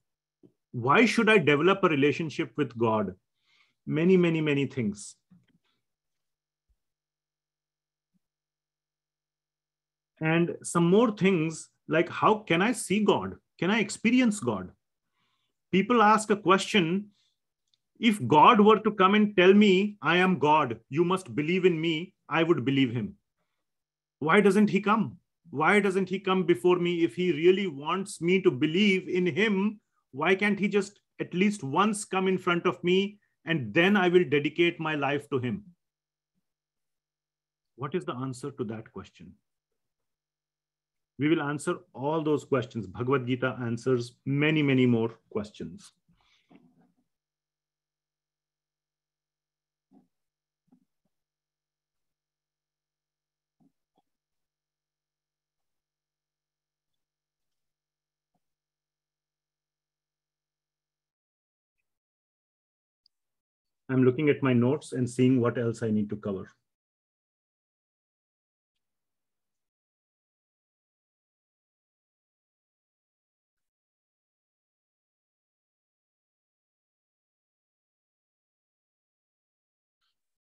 why should i develop a relationship with god many many many things and some more things like how can i see god can i experience god people ask a question if god were to come and tell me i am god you must believe in me i would believe him why doesn't he come? Why doesn't he come before me if he really wants me to believe in him? Why can't he just at least once come in front of me and then I will dedicate my life to him? What is the answer to that question? We will answer all those questions. Bhagavad Gita answers many, many more questions. I'm looking at my notes and seeing what else I need to cover.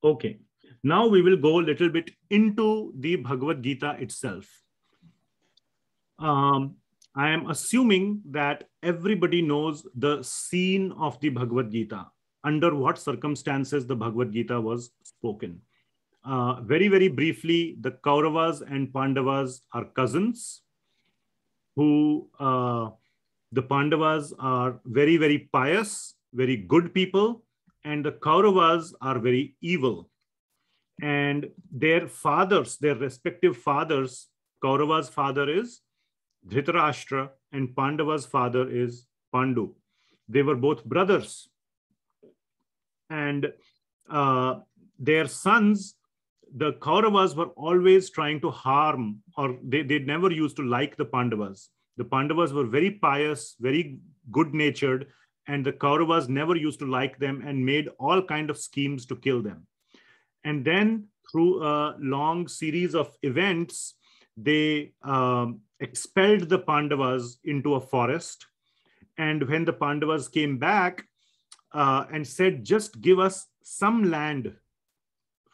Okay, now we will go a little bit into the Bhagavad Gita itself. Um, I am assuming that everybody knows the scene of the Bhagavad Gita under what circumstances the Bhagavad Gita was spoken. Uh, very, very briefly, the Kauravas and Pandavas are cousins who uh, the Pandavas are very, very pious, very good people, and the Kauravas are very evil. And their fathers, their respective fathers, Kaurava's father is Dhritarashtra and Pandava's father is Pandu. They were both brothers and uh, their sons, the Kauravas were always trying to harm, or they, they never used to like the Pandavas. The Pandavas were very pious, very good natured, and the Kauravas never used to like them and made all kind of schemes to kill them. And then through a long series of events, they um, expelled the Pandavas into a forest. And when the Pandavas came back, uh, and said, just give us some land.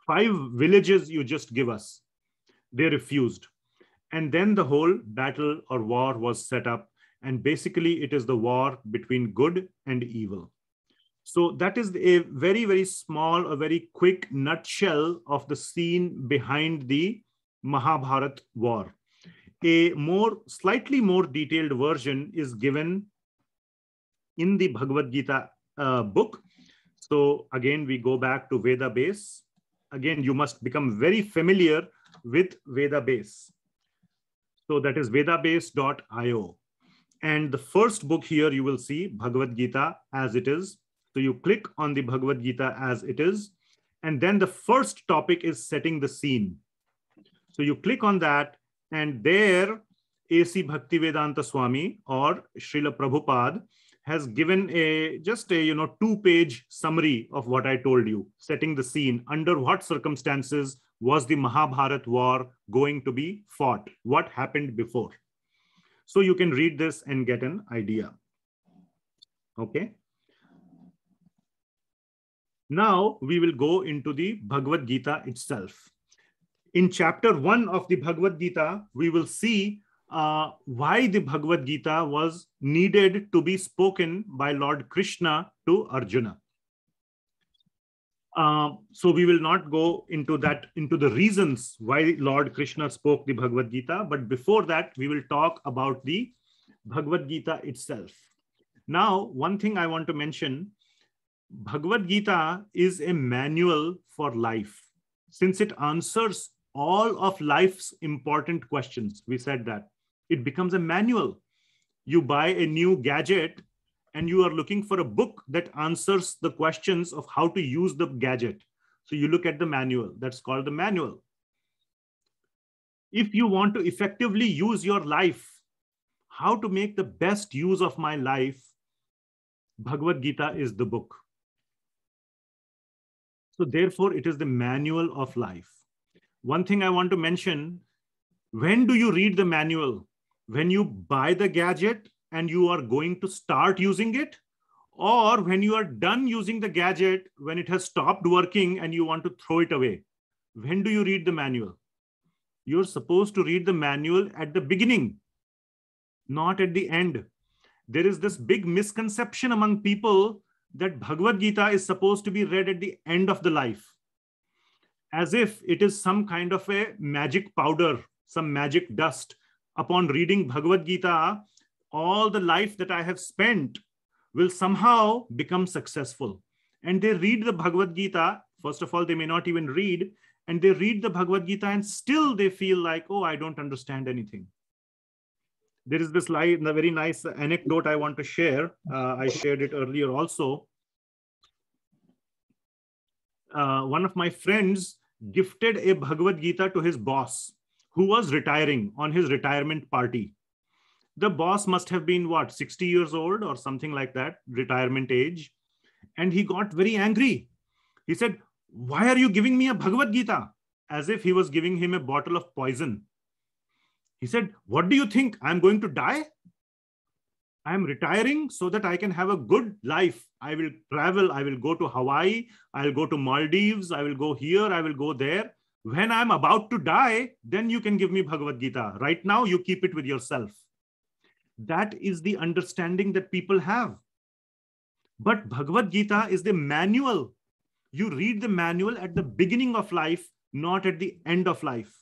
Five villages you just give us. They refused. And then the whole battle or war was set up. And basically, it is the war between good and evil. So that is a very, very small, a very quick nutshell of the scene behind the Mahabharat war. A more, slightly more detailed version is given in the Bhagavad Gita uh, book. So again, we go back to Veda base. Again, you must become very familiar with Veda base. So that is vedabase.io. And the first book here you will see Bhagavad Gita as it is. So you click on the Bhagavad Gita as it is. And then the first topic is setting the scene. So you click on that and there AC Bhaktivedanta Swami or Srila Prabhupada has given a just a you know two page summary of what I told you, setting the scene. Under what circumstances was the Mahabharat war going to be fought? What happened before? So you can read this and get an idea. Okay. Now we will go into the Bhagavad Gita itself. In chapter one of the Bhagavad Gita, we will see uh, why the Bhagavad Gita was needed to be spoken by Lord Krishna to Arjuna. Uh, so we will not go into that into the reasons why Lord Krishna spoke the Bhagavad Gita, but before that we will talk about the Bhagavad Gita itself. Now, one thing I want to mention: Bhagavad Gita is a manual for life, since it answers all of life's important questions. We said that it becomes a manual you buy a new gadget and you are looking for a book that answers the questions of how to use the gadget so you look at the manual that's called the manual if you want to effectively use your life how to make the best use of my life bhagavad gita is the book so therefore it is the manual of life one thing i want to mention when do you read the manual when you buy the gadget and you are going to start using it or when you are done using the gadget when it has stopped working and you want to throw it away when do you read the manual you're supposed to read the manual at the beginning not at the end there is this big misconception among people that bhagavad gita is supposed to be read at the end of the life as if it is some kind of a magic powder some magic dust upon reading Bhagavad Gita, all the life that I have spent will somehow become successful. And they read the Bhagavad Gita. First of all, they may not even read, and they read the Bhagavad Gita, and still they feel like, oh, I don't understand anything. There is this line, a very nice anecdote I want to share. Uh, I shared it earlier also. Uh, one of my friends gifted a Bhagavad Gita to his boss who was retiring on his retirement party. The boss must have been what, 60 years old or something like that, retirement age. And he got very angry. He said, Why are you giving me a Bhagavad Gita? As if he was giving him a bottle of poison. He said, What do you think? I'm going to die? I'm retiring so that I can have a good life. I will travel. I will go to Hawaii. I'll go to Maldives. I will go here. I will go there when I'm about to die, then you can give me Bhagavad Gita. Right now, you keep it with yourself. That is the understanding that people have. But Bhagavad Gita is the manual. You read the manual at the beginning of life, not at the end of life.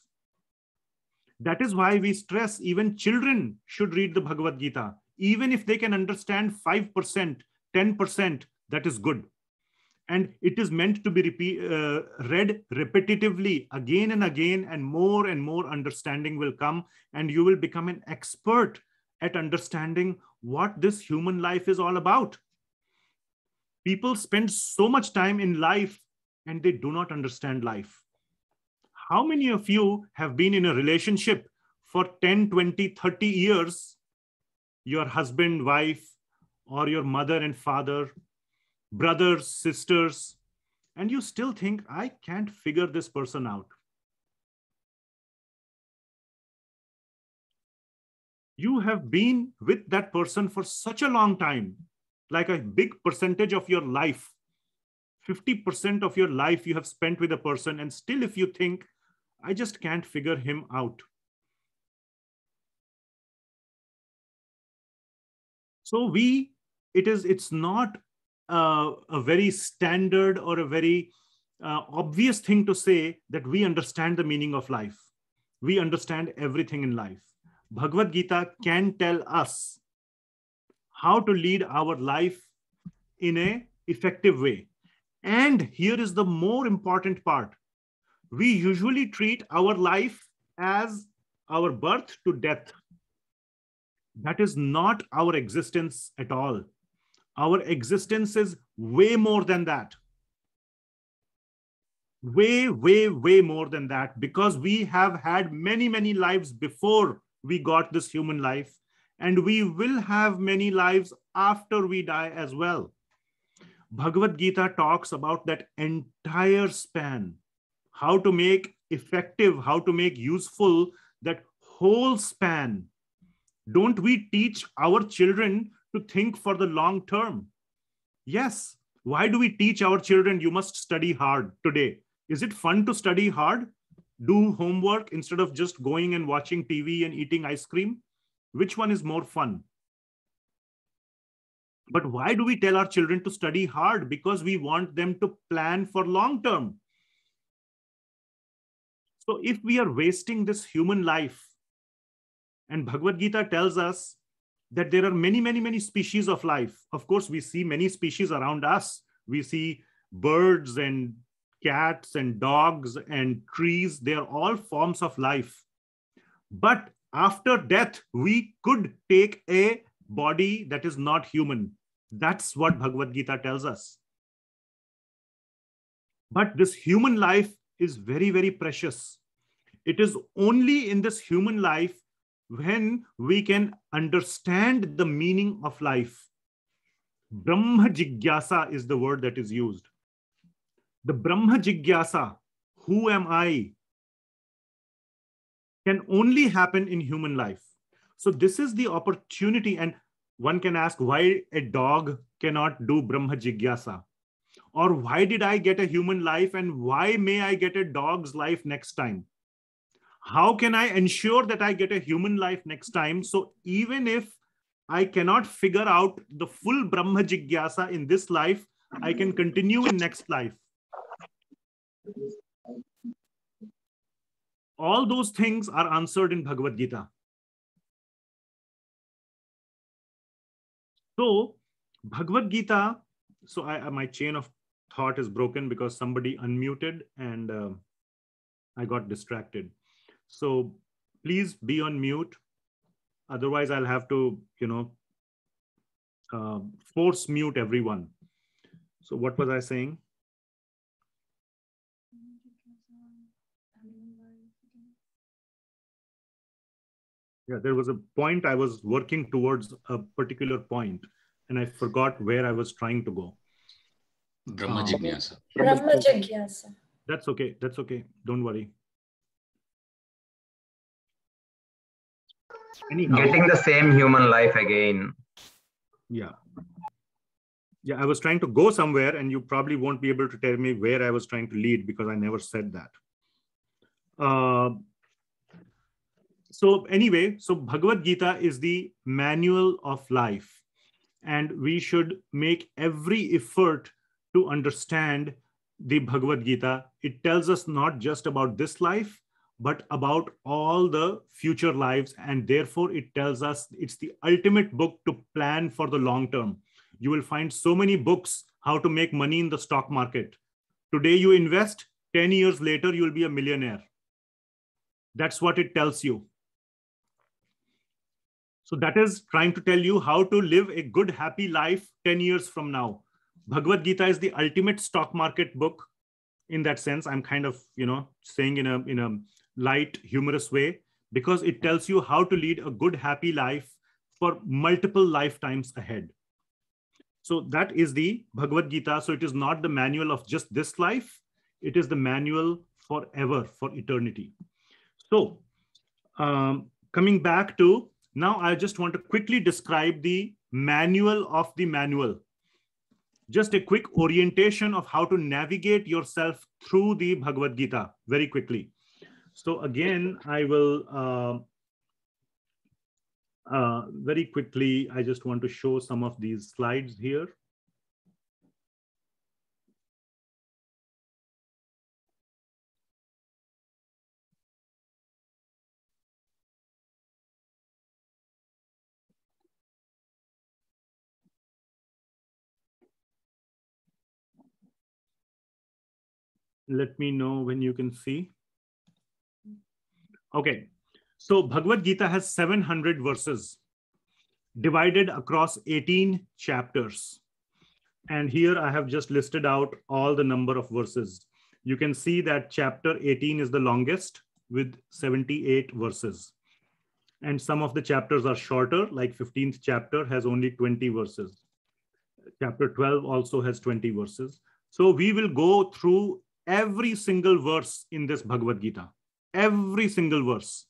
That is why we stress even children should read the Bhagavad Gita. Even if they can understand 5%, 10%, that is good and it is meant to be repeat, uh, read repetitively again and again and more and more understanding will come and you will become an expert at understanding what this human life is all about people spend so much time in life and they do not understand life how many of you have been in a relationship for 10 20 30 years your husband wife or your mother and father brothers, sisters, and you still think, I can't figure this person out. You have been with that person for such a long time, like a big percentage of your life. 50% of your life you have spent with a person, and still, if you think, I just can't figure him out. So, we, it is, it's not uh, a very standard or a very uh, obvious thing to say that we understand the meaning of life. We understand everything in life. Bhagavad Gita can tell us how to lead our life in a effective way. And here is the more important part. We usually treat our life as our birth to death. That is not our existence at all. Our existence is way more than that. Way, way, way more than that because we have had many, many lives before we got this human life, and we will have many lives after we die as well. Bhagavad Gita talks about that entire span how to make effective, how to make useful that whole span. Don't we teach our children to think for the long term. Yes. Why do we teach our children you must study hard today? Is it fun to study hard? Do homework instead of just going and watching TV and eating ice cream? Which one is more fun? But why do we tell our children to study hard? Because we want them to plan for long term. So if we are wasting this human life, and Bhagavad Gita tells us that there are many, many, many species of life. Of course, we see many species around us. We see birds and cats and dogs and trees. They are all forms of life. But after death, we could take a body that is not human. That's what Bhagavad Gita tells us. But this human life is very, very precious. It is only in this human life when we can understand the meaning of life. Brahma Jigyasa is the word that is used. The Brahma Jigyasa, who am I, can only happen in human life. So, this is the opportunity. And one can ask why a dog cannot do Brahma Jigyasa? Or why did I get a human life and why may I get a dog's life next time? how can I ensure that I get a human life next time? So even if I cannot figure out the full Brahma Jigyasa in this life, I can continue in next life. All those things are answered in Bhagavad Gita. So Bhagavad Gita, so I, my chain of thought is broken because somebody unmuted and uh, I got distracted. So please be on mute. Otherwise, I'll have to, you know, uh, force mute everyone. So what was I saying? Yeah, there was a point I was working towards a particular point, and I forgot where I was trying to go. Brahma ah. Jignasa. Brahma Jignasa. That's okay. That's okay. Don't worry. Anyhow, getting the same human life again. Yeah. Yeah, I was trying to go somewhere, and you probably won't be able to tell me where I was trying to lead because I never said that. Uh, so, anyway, so Bhagavad Gita is the manual of life, and we should make every effort to understand the Bhagavad Gita. It tells us not just about this life, but about all the future lives. And therefore, it tells us it's the ultimate book to plan for the long term. You will find so many books how to make money in the stock market. Today, you invest, 10 years later, you'll be a millionaire. That's what it tells you. So, that is trying to tell you how to live a good, happy life 10 years from now. Bhagavad Gita is the ultimate stock market book in that sense. I'm kind of, you know, saying in a, in a light, humorous way because it tells you how to lead a good, happy life for multiple lifetimes ahead. So that is the Bhagavad Gita. So it is not the manual of just this life, it is the manual forever, for eternity. So um, coming back to now, I just want to quickly describe the manual of the manual. Just a quick orientation of how to navigate yourself through the Bhagavad Gita very quickly. So again, I will uh, uh, very quickly, I just want to show some of these slides here. Let me know when you can see. Okay, so Bhagavad Gita has 700 verses divided across 18 chapters. And here I have just listed out all the number of verses. You can see that chapter 18 is the longest with 78 verses. And some of the chapters are shorter, like 15th chapter has only 20 verses. Chapter 12 also has 20 verses. So we will go through every single verse in this Bhagavad Gita every single verse.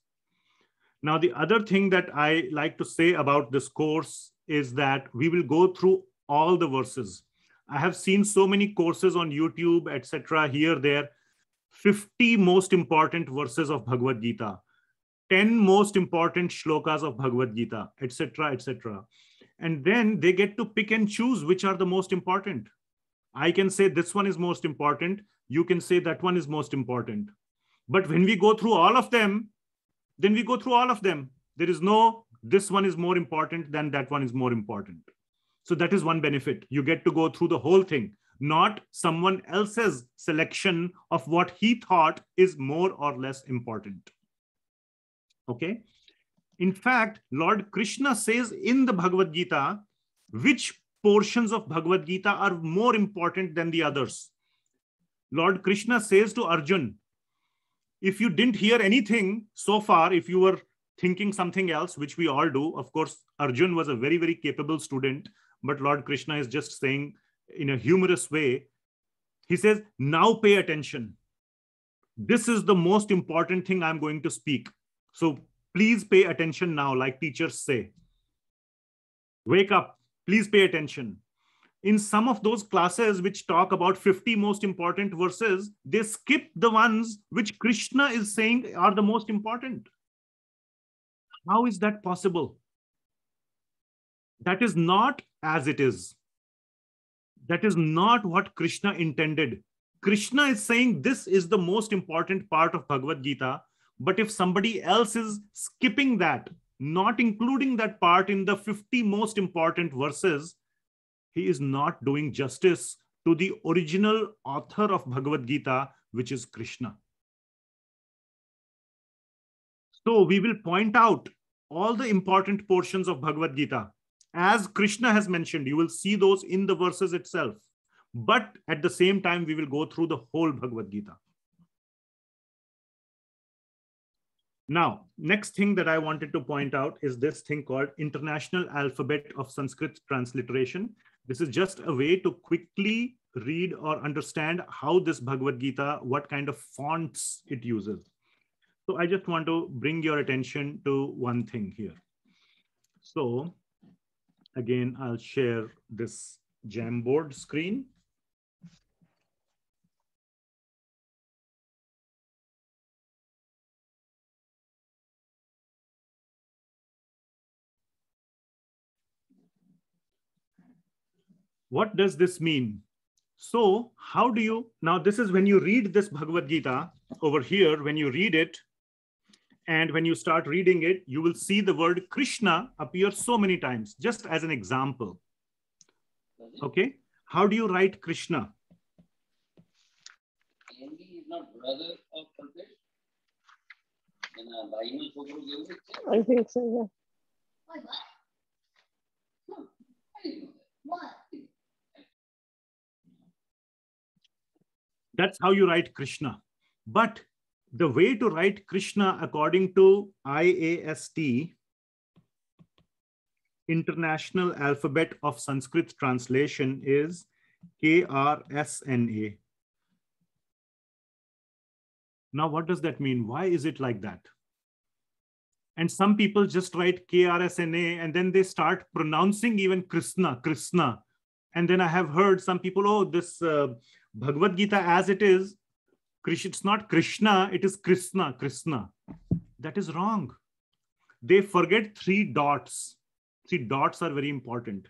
Now, the other thing that I like to say about this course is that we will go through all the verses. I have seen so many courses on YouTube, etc., here, there. 50 most important verses of Bhagavad Gita, 10 most important shlokas of Bhagavad Gita, etc., etc. And then they get to pick and choose which are the most important. I can say this one is most important. You can say that one is most important. But when we go through all of them, then we go through all of them. There is no, this one is more important than that one is more important. So that is one benefit. You get to go through the whole thing, not someone else's selection of what he thought is more or less important. Okay. In fact, Lord Krishna says in the Bhagavad Gita, which portions of Bhagavad Gita are more important than the others. Lord Krishna says to Arjun, if you didn't hear anything so far, if you were thinking something else, which we all do, of course, Arjun was a very, very capable student, but Lord Krishna is just saying in a humorous way, he says, now pay attention. This is the most important thing I'm going to speak. So please pay attention now, like teachers say. Wake up, please pay attention in some of those classes which talk about 50 most important verses, they skip the ones which Krishna is saying are the most important. How is that possible? That is not as it is. That is not what Krishna intended. Krishna is saying this is the most important part of Bhagavad Gita. But if somebody else is skipping that, not including that part in the 50 most important verses, he is not doing justice to the original author of Bhagavad Gita, which is Krishna. So we will point out all the important portions of Bhagavad Gita. As Krishna has mentioned, you will see those in the verses itself. But at the same time, we will go through the whole Bhagavad Gita. Now, next thing that I wanted to point out is this thing called International Alphabet of Sanskrit Transliteration, this is just a way to quickly read or understand how this Bhagavad Gita, what kind of fonts it uses. So I just want to bring your attention to one thing here. So again, I'll share this Jamboard screen. What does this mean? So, how do you now? This is when you read this Bhagavad Gita over here, when you read it, and when you start reading it, you will see the word Krishna appear so many times, just as an example. Okay, how do you write Krishna? I think so, yeah. That's how you write Krishna. But the way to write Krishna according to IAST, International Alphabet of Sanskrit Translation, is KRSNA. Now, what does that mean? Why is it like that? And some people just write KRSNA and then they start pronouncing even Krishna, Krishna. And then I have heard some people, oh, this uh, Bhagavad Gita as it is, it's not Krishna, it is Krishna, Krishna. That is wrong. They forget three dots. Three dots are very important.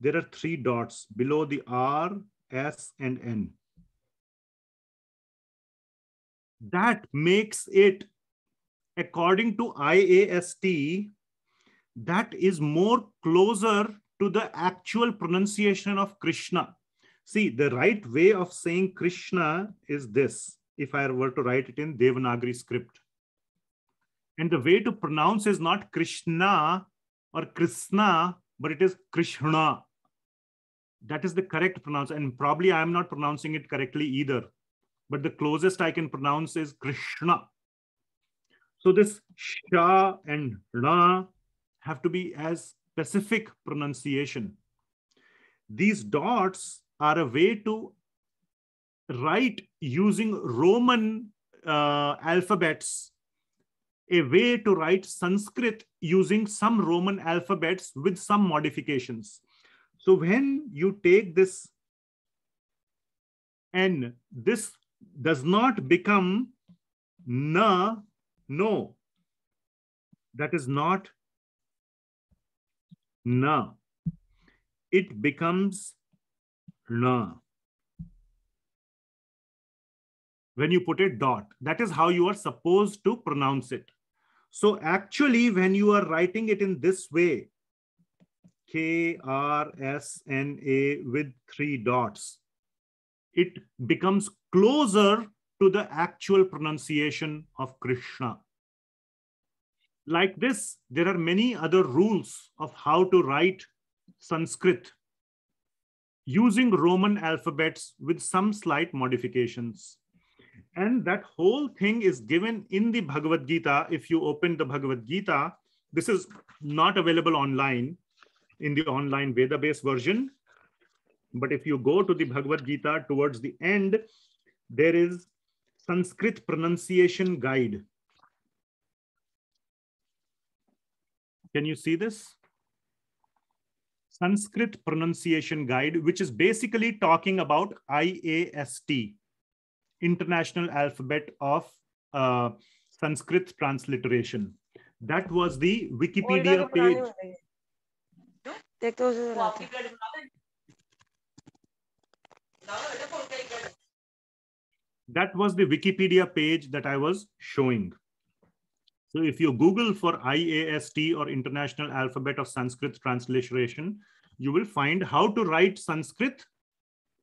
There are three dots below the R, S, and N. That makes it, according to IAST, that is more closer to the actual pronunciation of Krishna. See, the right way of saying Krishna is this, if I were to write it in Devanagari script. And the way to pronounce is not Krishna or Krishna, but it is Krishna. That is the correct pronounce. And probably I'm not pronouncing it correctly either. But the closest I can pronounce is Krishna. So this sha and na have to be as specific pronunciation. These dots are a way to write using Roman uh, alphabets, a way to write Sanskrit using some Roman alphabets with some modifications. So when you take this N, this does not become na, no. That is not na. It becomes learn. When you put a dot, that is how you are supposed to pronounce it. So actually, when you are writing it in this way, K R S N A with three dots, it becomes closer to the actual pronunciation of Krishna. Like this, there are many other rules of how to write Sanskrit using Roman alphabets with some slight modifications. And that whole thing is given in the Bhagavad Gita. If you open the Bhagavad Gita, this is not available online in the online Veda based version. But if you go to the Bhagavad Gita towards the end, there is Sanskrit pronunciation guide. Can you see this? Sanskrit pronunciation guide, which is basically talking about IAST, International Alphabet of uh, Sanskrit Transliteration. That was the Wikipedia page. That was the Wikipedia page that I was showing. So if you Google for IAST or International Alphabet of Sanskrit Transliteration, you will find how to write Sanskrit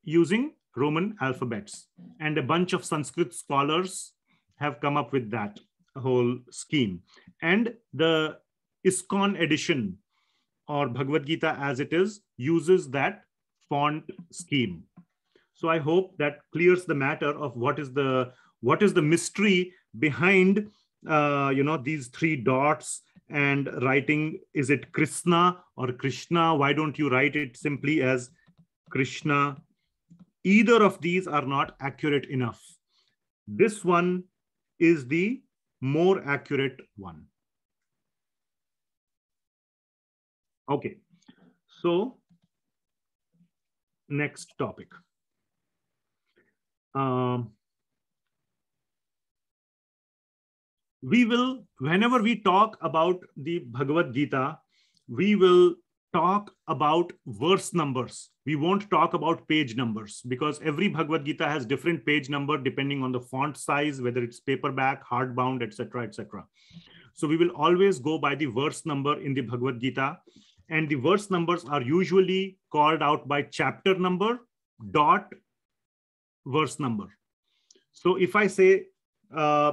using Roman alphabets. And a bunch of Sanskrit scholars have come up with that whole scheme. And the ISKCON edition or Bhagavad Gita as it is uses that font scheme. So I hope that clears the matter of what is the what is the mystery behind uh, you know, these three dots and writing, is it Krishna or Krishna? Why don't you write it simply as Krishna? Either of these are not accurate enough. This one is the more accurate one. Okay, so next topic. Um, we will, whenever we talk about the Bhagavad Gita, we will talk about verse numbers. We won't talk about page numbers because every Bhagavad Gita has different page number depending on the font size, whether it's paperback, hardbound, etc., etc. So we will always go by the verse number in the Bhagavad Gita. And the verse numbers are usually called out by chapter number dot verse number. So if I say uh,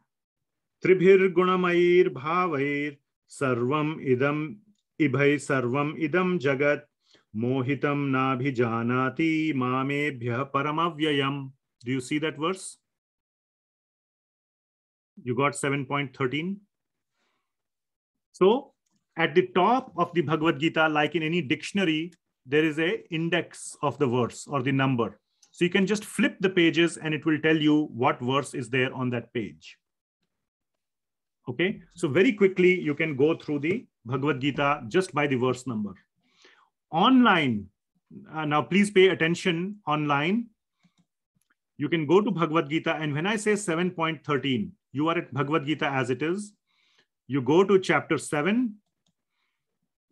त्रिभिर्गुणमयीर्भावैर् सर्वम् इदम् इभै सर्वम् इदं जगत् मोहितं नाभिजानाति मामेभ्यः परमव्ययम् do you see that verse you got 7.13 so at the top of the bhagavad gita like in any dictionary there is a index of the verse or the number so you can just flip the pages and it will tell you what verse is there on that page Okay, so very quickly you can go through the Bhagavad Gita just by the verse number. Online, uh, now please pay attention online. You can go to Bhagavad Gita, and when I say 7.13, you are at Bhagavad Gita as it is. You go to chapter 7,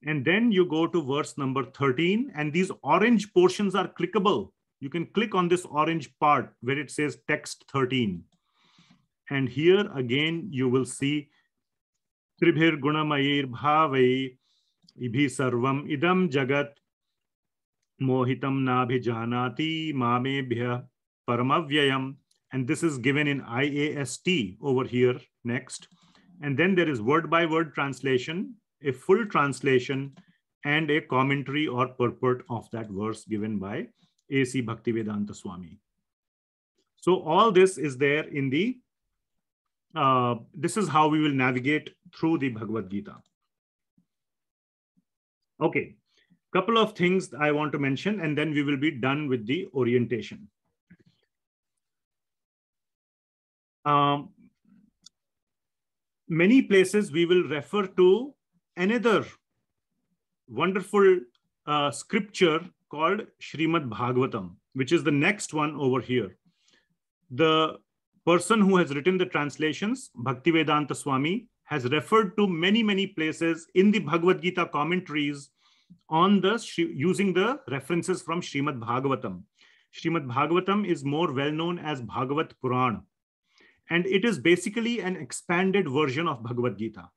and then you go to verse number 13, and these orange portions are clickable. You can click on this orange part where it says text 13 and here again, you will see Tribhir Gunamayir Bhavai Ibhi Sarvam Idam Jagat Mohitam Nabhijanati bhya Paramavyayam. And this is given in IAST over here next. And then there is word by word translation, a full translation, and a commentary or purport of that verse given by A.C. Bhaktivedanta Swami. So all this is there in the uh, this is how we will navigate through the Bhagavad Gita. Okay, couple of things I want to mention, and then we will be done with the orientation. Um, many places we will refer to another wonderful uh, scripture called Srimad Bhagavatam, which is the next one over here. The person who has written the translations, Bhaktivedanta Swami, has referred to many, many places in the Bhagavad Gita commentaries on the using the references from Srimad Bhagavatam. Srimad Bhagavatam is more well known as Bhagavat Puran, and it is basically an expanded version of Bhagavad Gita.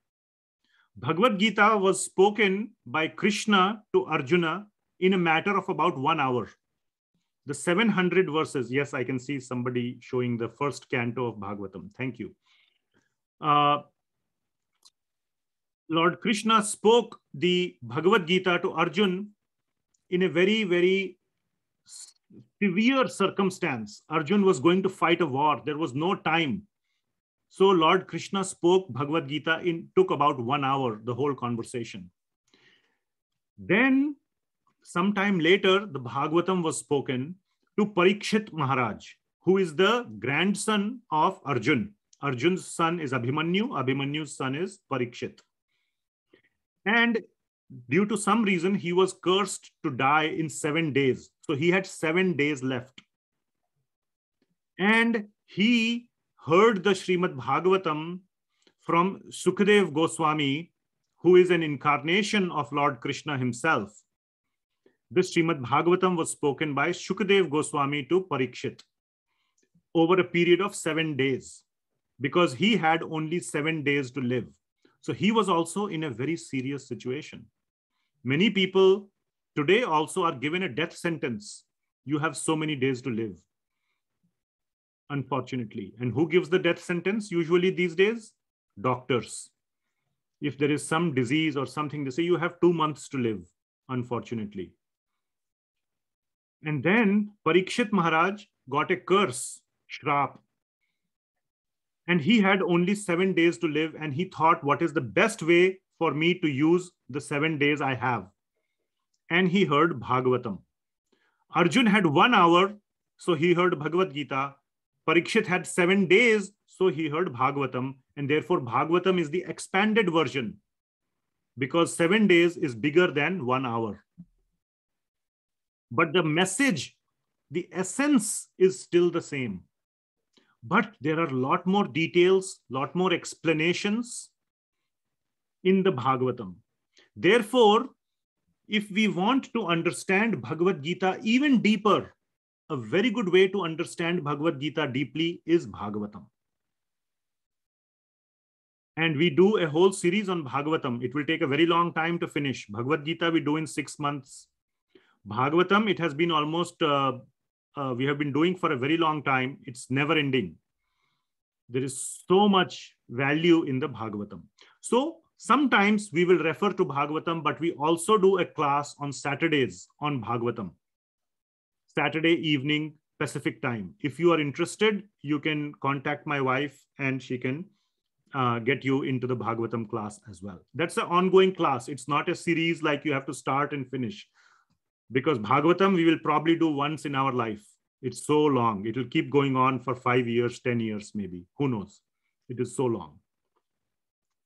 Bhagavad Gita was spoken by Krishna to Arjuna in a matter of about one hour. The 700 verses, yes, I can see somebody showing the first canto of Bhagavatam. Thank you. Uh, Lord Krishna spoke the Bhagavad Gita to Arjun in a very, very severe circumstance. Arjun was going to fight a war. There was no time. So Lord Krishna spoke Bhagavad Gita in took about one hour, the whole conversation. Then sometime later, the Bhagavatam was spoken to Parikshit Maharaj, who is the grandson of Arjun. Arjun's son is Abhimanyu, Abhimanyu's son is Parikshit. And due to some reason, he was cursed to die in seven days. So he had seven days left. And he heard the Srimad Bhagavatam from Sukadev Goswami, who is an incarnation of Lord Krishna himself. This Srimad Bhagavatam was spoken by Shukadev Goswami to Parikshit over a period of seven days because he had only seven days to live. So he was also in a very serious situation. Many people today also are given a death sentence. You have so many days to live, unfortunately. And who gives the death sentence usually these days? Doctors. If there is some disease or something, they say you have two months to live, unfortunately. And then Parikshit Maharaj got a curse, Shrap. And he had only seven days to live. And he thought, what is the best way for me to use the seven days I have? And he heard Bhagavatam. Arjun had one hour, so he heard Bhagavad Gita. Parikshit had seven days, so he heard Bhagavatam. And therefore, Bhagavatam is the expanded version because seven days is bigger than one hour but the message, the essence is still the same. But there are a lot more details, lot more explanations in the Bhagavatam. Therefore, if we want to understand Bhagavad Gita even deeper, a very good way to understand Bhagavad Gita deeply is Bhagavatam. And we do a whole series on Bhagavatam. It will take a very long time to finish. Bhagavad Gita we do in six months. Bhagavatam, it has been almost, uh, uh, we have been doing for a very long time. It's never ending. There is so much value in the Bhagavatam. So sometimes we will refer to Bhagavatam, but we also do a class on Saturdays on Bhagavatam. Saturday evening, Pacific time. If you are interested, you can contact my wife and she can uh, get you into the Bhagavatam class as well. That's an ongoing class. It's not a series like you have to start and finish because Bhagavatam we will probably do once in our life. It's so long. It will keep going on for five years, 10 years, maybe. Who knows? It is so long.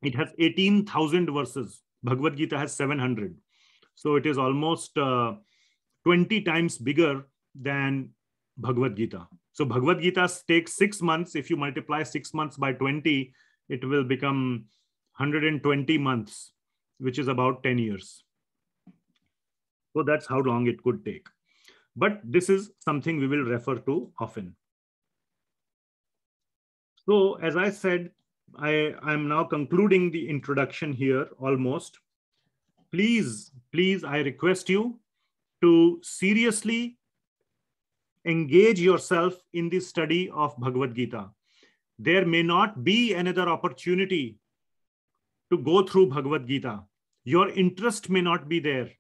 It has 18,000 verses. Bhagavad Gita has 700. So it is almost uh, 20 times bigger than Bhagavad Gita. So Bhagavad Gita takes six months. If you multiply six months by 20, it will become 120 months, which is about 10 years. So that's how long it could take. But this is something we will refer to often. So as I said, I, I'm now concluding the introduction here almost. Please, please, I request you to seriously engage yourself in the study of Bhagavad Gita. There may not be another opportunity to go through Bhagavad Gita. Your interest may not be there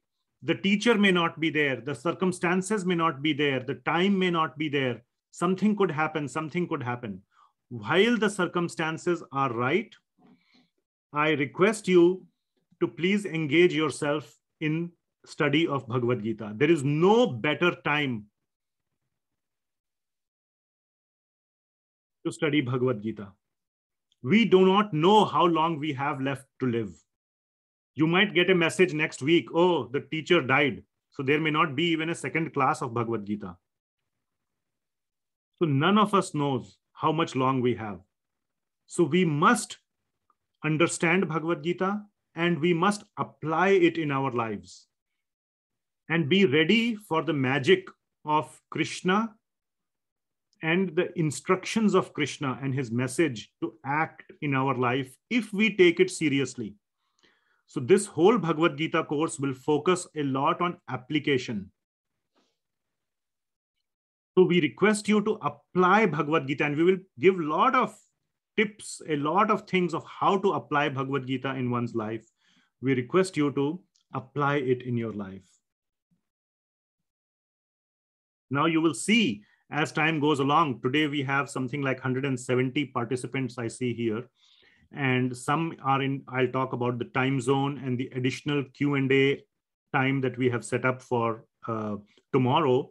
the teacher may not be there the circumstances may not be there the time may not be there something could happen something could happen while the circumstances are right i request you to please engage yourself in study of bhagavad gita there is no better time to study bhagavad gita we do not know how long we have left to live you might get a message next week oh the teacher died so there may not be even a second class of bhagavad gita so none of us knows how much long we have so we must understand bhagavad gita and we must apply it in our lives and be ready for the magic of krishna and the instructions of krishna and his message to act in our life if we take it seriously so this whole Bhagavad Gita course will focus a lot on application. So we request you to apply Bhagavad Gita and we will give a lot of tips, a lot of things of how to apply Bhagavad Gita in one's life. We request you to apply it in your life. Now you will see as time goes along, today we have something like 170 participants I see here and some are in i'll talk about the time zone and the additional q&a time that we have set up for uh, tomorrow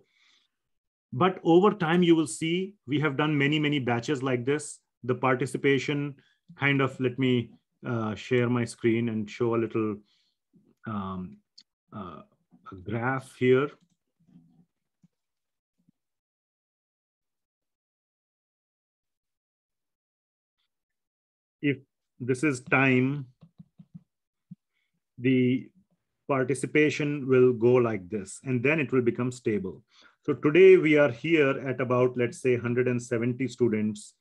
but over time you will see we have done many many batches like this the participation kind of let me uh, share my screen and show a little um, uh, a graph here if this is time, the participation will go like this, and then it will become stable. So today we are here at about, let's say 170 students.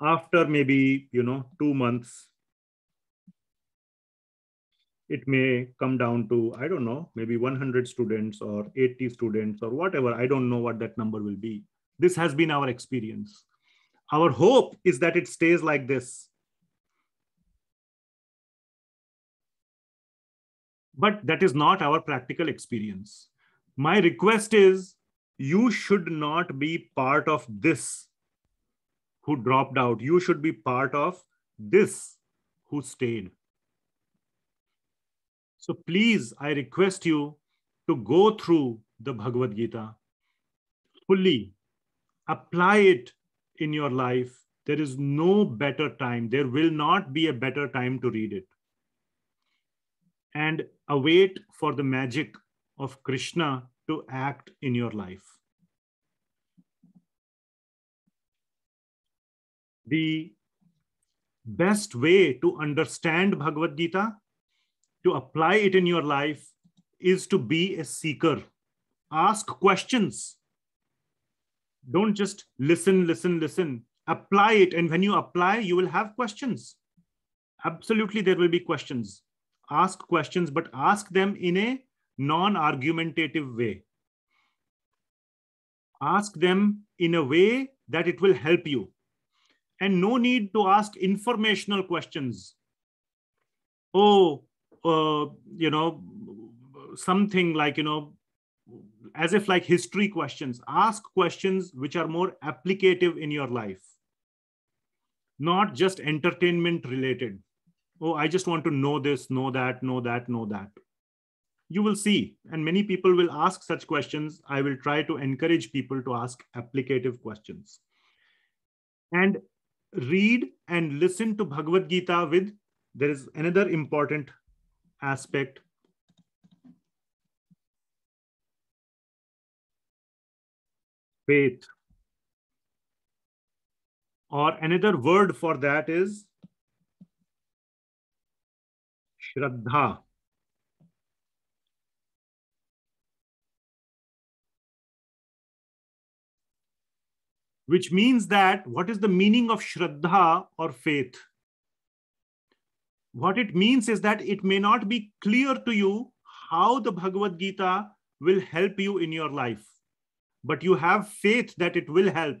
After maybe, you know, two months, it may come down to, I don't know, maybe 100 students or 80 students or whatever. I don't know what that number will be. This has been our experience. Our hope is that it stays like this but that is not our practical experience. My request is you should not be part of this who dropped out. You should be part of this who stayed. So please, I request you to go through the Bhagavad Gita fully, apply it in your life. There is no better time. There will not be a better time to read it and await for the magic of Krishna to act in your life. The best way to understand Bhagavad Gita, to apply it in your life, is to be a seeker. Ask questions. Don't just listen, listen, listen. Apply it. And when you apply, you will have questions. Absolutely, there will be questions ask questions, but ask them in a non-argumentative way. Ask them in a way that it will help you. And no need to ask informational questions. Oh, uh, you know, something like, you know, as if like history questions. Ask questions which are more applicative in your life, not just entertainment related oh, I just want to know this, know that, know that, know that. You will see, and many people will ask such questions. I will try to encourage people to ask applicative questions. And read and listen to Bhagavad Gita with, there is another important aspect faith. Or another word for that is Shraddha, which means that what is the meaning of Shraddha or faith? What it means is that it may not be clear to you how the Bhagavad Gita will help you in your life, but you have faith that it will help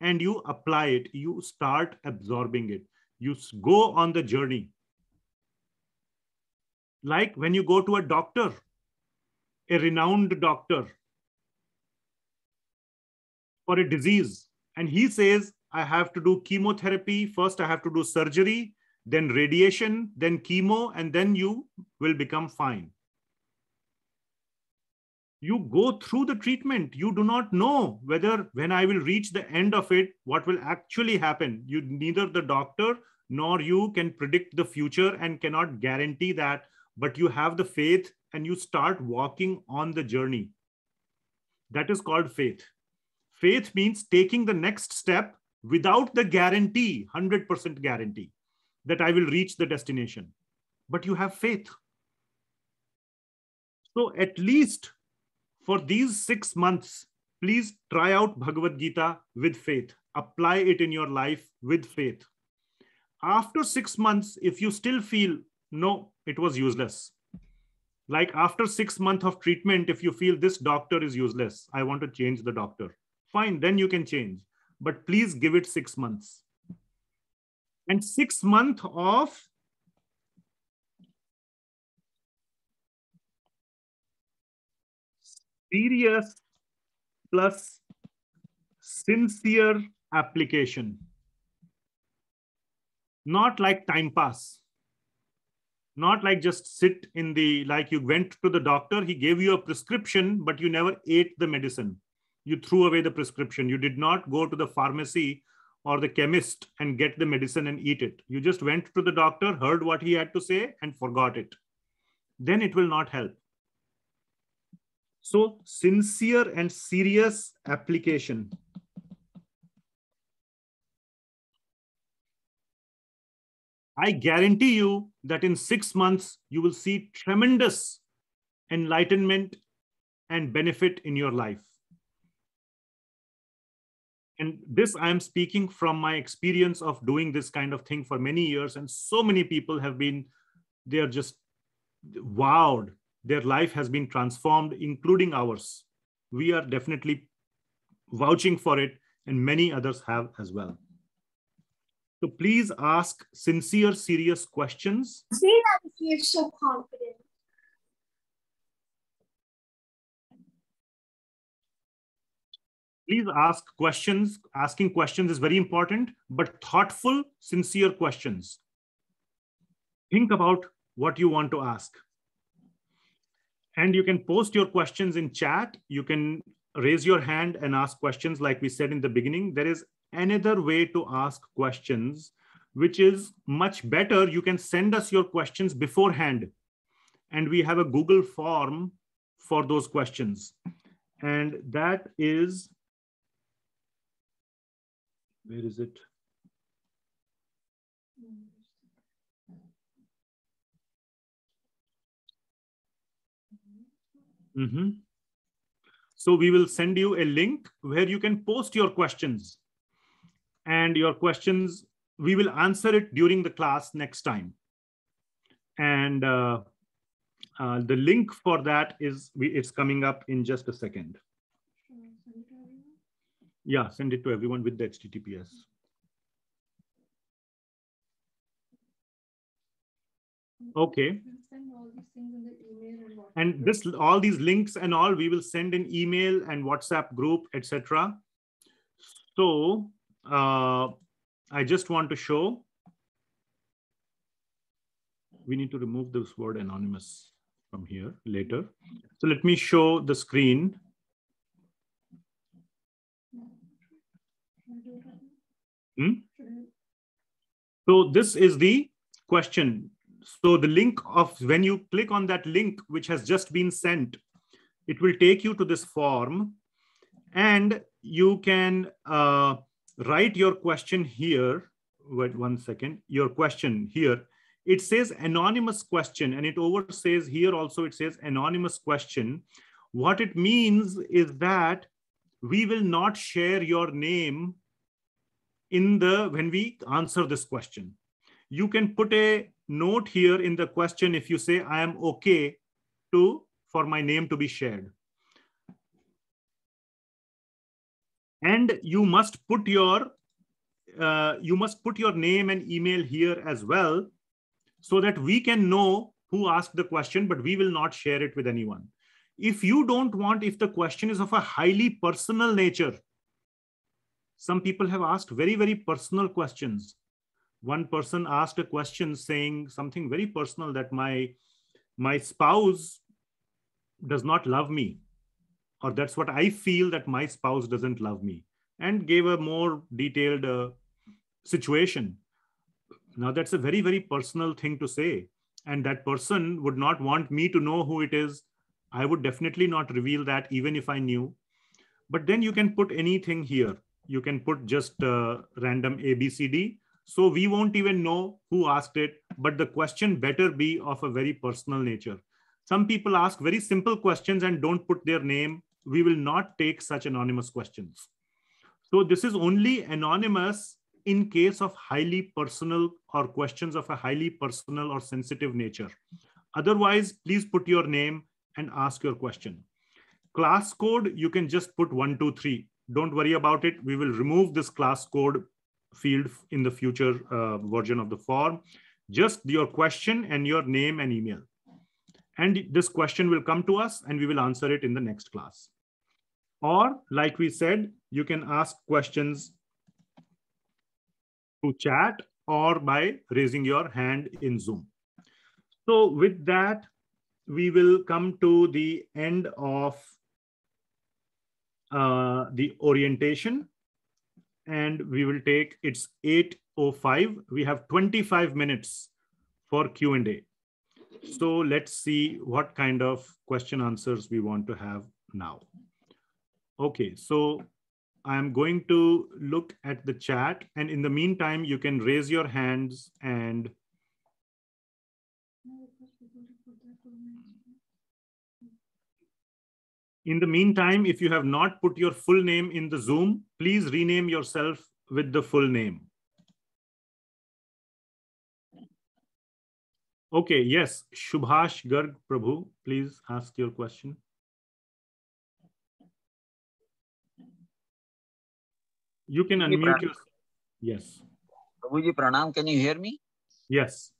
and you apply it, you start absorbing it, you go on the journey. Like when you go to a doctor, a renowned doctor for a disease, and he says, I have to do chemotherapy. First, I have to do surgery, then radiation, then chemo, and then you will become fine. You go through the treatment. You do not know whether when I will reach the end of it, what will actually happen. You neither the doctor nor you can predict the future and cannot guarantee that but you have the faith and you start walking on the journey. That is called faith. Faith means taking the next step without the guarantee, 100% guarantee that I will reach the destination. But you have faith. So, at least for these six months, please try out Bhagavad Gita with faith. Apply it in your life with faith. After six months, if you still feel, no, it was useless. Like after six months of treatment, if you feel this doctor is useless, I want to change the doctor. Fine, then you can change. But please give it six months. And six months of serious plus sincere application. Not like time pass not like just sit in the like you went to the doctor he gave you a prescription but you never ate the medicine you threw away the prescription you did not go to the pharmacy or the chemist and get the medicine and eat it you just went to the doctor heard what he had to say and forgot it then it will not help so sincere and serious application I guarantee you that in six months, you will see tremendous enlightenment and benefit in your life. And this I am speaking from my experience of doing this kind of thing for many years. And so many people have been, they are just wowed. Their life has been transformed, including ours. We are definitely vouching for it, and many others have as well. So please ask sincere, serious questions. See that you're so confident. Please ask questions. Asking questions is very important, but thoughtful, sincere questions. Think about what you want to ask. And you can post your questions in chat. You can raise your hand and ask questions like we said in the beginning. There is another way to ask questions, which is much better. You can send us your questions beforehand. And we have a Google form for those questions. And that is, where is it? Mm -hmm. So we will send you a link where you can post your questions and your questions. We will answer it during the class next time. And uh, uh, the link for that is it's coming up in just a second. Yeah, send it to everyone with the HTTPS. Okay. And this, all these links and all, we will send an email and WhatsApp group, etc. So uh, I just want to show, we need to remove this word anonymous from here later. So let me show the screen. Hmm? So this is the question. So the link of when you click on that link, which has just been sent, it will take you to this form and you can uh, write your question here. Wait one second. Your question here. It says anonymous question and it over says here also it says anonymous question. What it means is that we will not share your name in the when we answer this question. You can put a note here in the question if you say I am okay to for my name to be shared and you must put your uh, you must put your name and email here as well so that we can know who asked the question but we will not share it with anyone if you don't want if the question is of a highly personal nature some people have asked very very personal questions one person asked a question saying something very personal that my my spouse does not love me or that's what I feel that my spouse doesn't love me, and gave a more detailed uh, situation. Now, that's a very, very personal thing to say. And that person would not want me to know who it is. I would definitely not reveal that, even if I knew. But then you can put anything here. You can put just uh, random ABCD. So we won't even know who asked it, but the question better be of a very personal nature. Some people ask very simple questions and don't put their name we will not take such anonymous questions. So this is only anonymous in case of highly personal or questions of a highly personal or sensitive nature. Otherwise, please put your name and ask your question. Class code, you can just put one, two, three. Don't worry about it. We will remove this class code field in the future uh, version of the form. Just your question and your name and email. And this question will come to us and we will answer it in the next class. Or like we said, you can ask questions through chat or by raising your hand in Zoom. So with that, we will come to the end of uh, the orientation and we will take it's 8.05. We have 25 minutes for Q&A. So let's see what kind of question answers we want to have now. Okay, so I'm going to look at the chat and in the meantime, you can raise your hands and In the meantime, if you have not put your full name in the Zoom, please rename yourself with the full name. Okay, yes, Shubhash Garg Prabhu, please ask your question. You can unmute yourself. Yes. Prabhuji Pranam, can you hear me? Yes.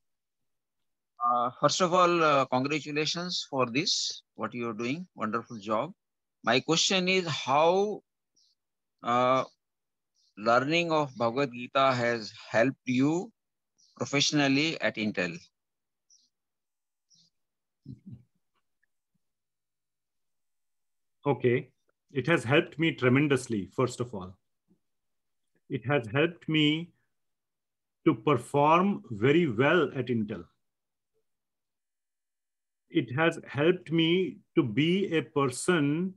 Uh, first of all, uh, congratulations for this, what you are doing, wonderful job. My question is how uh, learning of Bhagavad Gita has helped you professionally at Intel? okay it has helped me tremendously first of all it has helped me to perform very well at intel it has helped me to be a person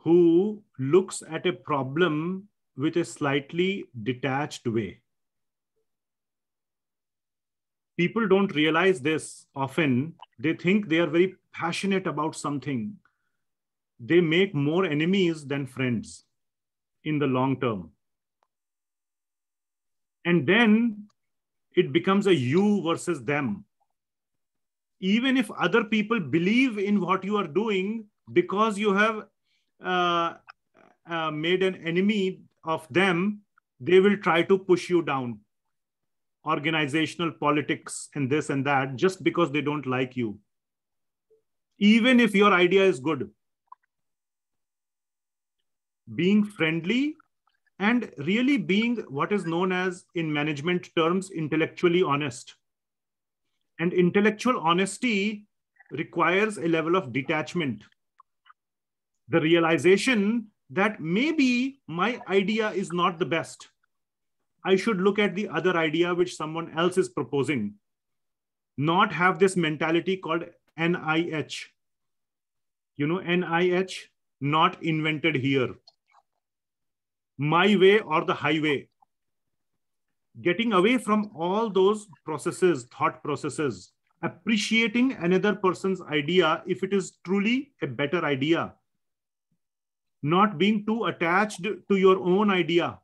who looks at a problem with a slightly detached way people don't realize this often they think they are very passionate about something they make more enemies than friends in the long term. And then it becomes a you versus them. Even if other people believe in what you are doing because you have uh, uh, made an enemy of them, they will try to push you down. Organizational politics and this and that, just because they don't like you. Even if your idea is good being friendly, and really being what is known as, in management terms, intellectually honest. And intellectual honesty requires a level of detachment. The realization that maybe my idea is not the best. I should look at the other idea which someone else is proposing. Not have this mentality called NIH. You know, NIH, not invented here my way or the highway. Getting away from all those processes, thought processes, appreciating another person's idea if it is truly a better idea, not being too attached to your own idea.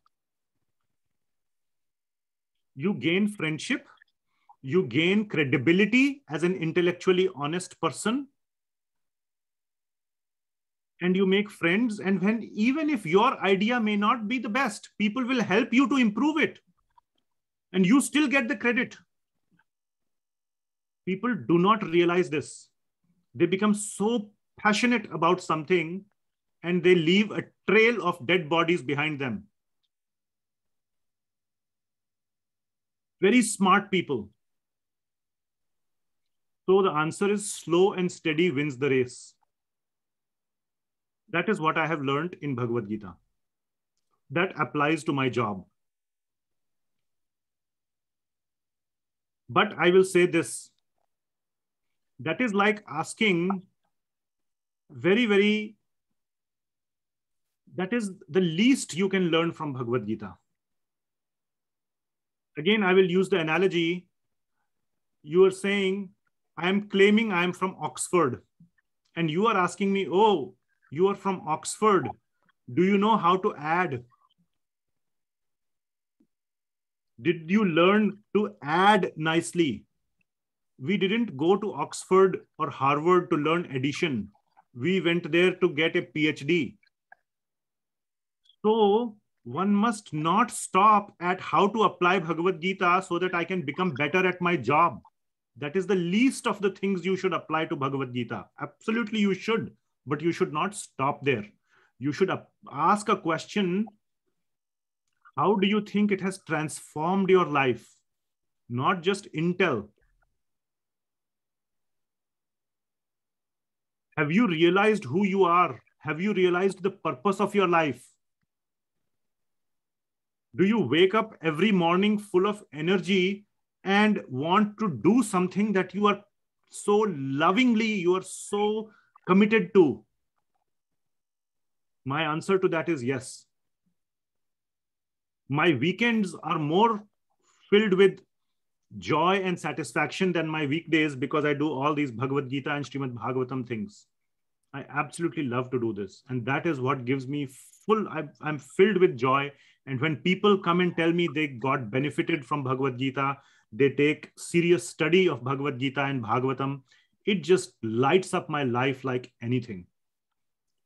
You gain friendship, you gain credibility as an intellectually honest person, and you make friends and when even if your idea may not be the best people will help you to improve it and you still get the credit people do not realize this they become so passionate about something and they leave a trail of dead bodies behind them very smart people so the answer is slow and steady wins the race that is what I have learned in Bhagavad Gita. That applies to my job. But I will say this that is like asking very, very, that is the least you can learn from Bhagavad Gita. Again, I will use the analogy. You are saying, I am claiming I am from Oxford. And you are asking me, oh, you are from Oxford. Do you know how to add? Did you learn to add nicely? We didn't go to Oxford or Harvard to learn addition. We went there to get a PhD. So one must not stop at how to apply Bhagavad Gita so that I can become better at my job. That is the least of the things you should apply to Bhagavad Gita. Absolutely, you should but you should not stop there. You should ask a question How do you think it has transformed your life? Not just Intel. Have you realized who you are? Have you realized the purpose of your life? Do you wake up every morning full of energy and want to do something that you are so lovingly, you are so committed to? My answer to that is yes. My weekends are more filled with joy and satisfaction than my weekdays because I do all these Bhagavad Gita and Srimad Bhagavatam things. I absolutely love to do this. And that is what gives me full, I, I'm filled with joy. And when people come and tell me they got benefited from Bhagavad Gita, they take serious study of Bhagavad Gita and Bhagavatam, it just lights up my life like anything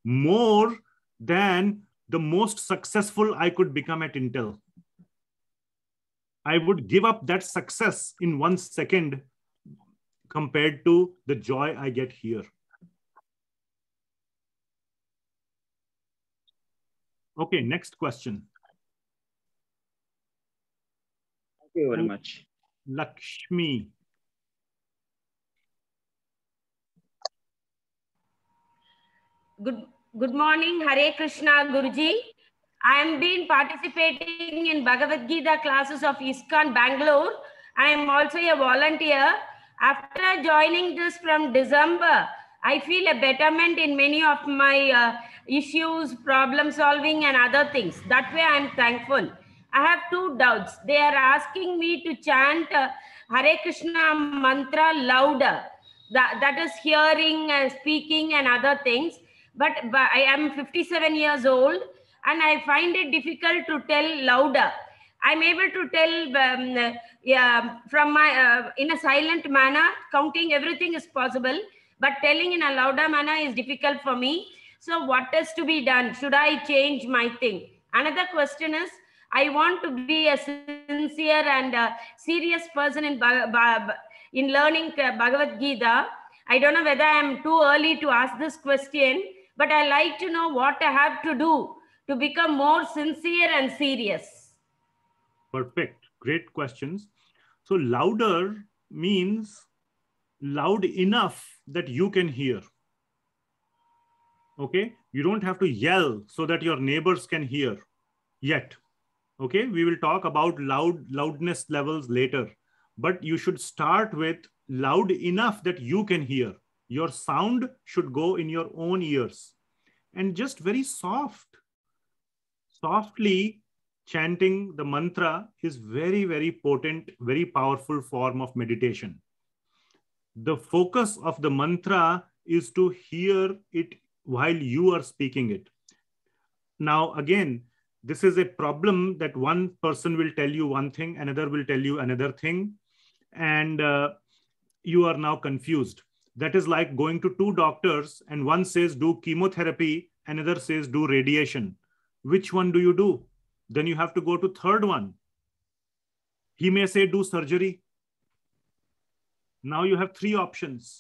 more than the most successful i could become at intel i would give up that success in one second compared to the joy i get here okay next question thank you very much lakshmi Good, good morning, Hare Krishna Guruji. I am been participating in Bhagavad Gita classes of Iskan, Bangalore. I am also a volunteer. After joining this from December, I feel a betterment in many of my uh, issues, problem solving and other things. That way I am thankful. I have two doubts. They are asking me to chant uh, Hare Krishna mantra louder. That, that is hearing, uh, speaking and other things but, but I am 57 years old and I find it difficult to tell louder. I'm able to tell um, yeah, from my, uh, in a silent manner, counting everything is possible, but telling in a louder manner is difficult for me. So what is to be done? Should I change my thing? Another question is, I want to be a sincere and a serious person in, in learning uh, Bhagavad Gita. I don't know whether I am too early to ask this question, but I like to know what I have to do to become more sincere and serious. Perfect. Great questions. So, louder means loud enough that you can hear. Okay. You don't have to yell so that your neighbors can hear yet. Okay. We will talk about loud loudness levels later, but you should start with loud enough that you can hear your sound should go in your own ears. And just very soft, softly chanting the mantra is very, very potent, very powerful form of meditation. The focus of the mantra is to hear it while you are speaking it. Now, again, this is a problem that one person will tell you one thing, another will tell you another thing, and uh, you are now confused that is like going to two doctors and one says do chemotherapy another says do radiation which one do you do then you have to go to third one he may say do surgery now you have three options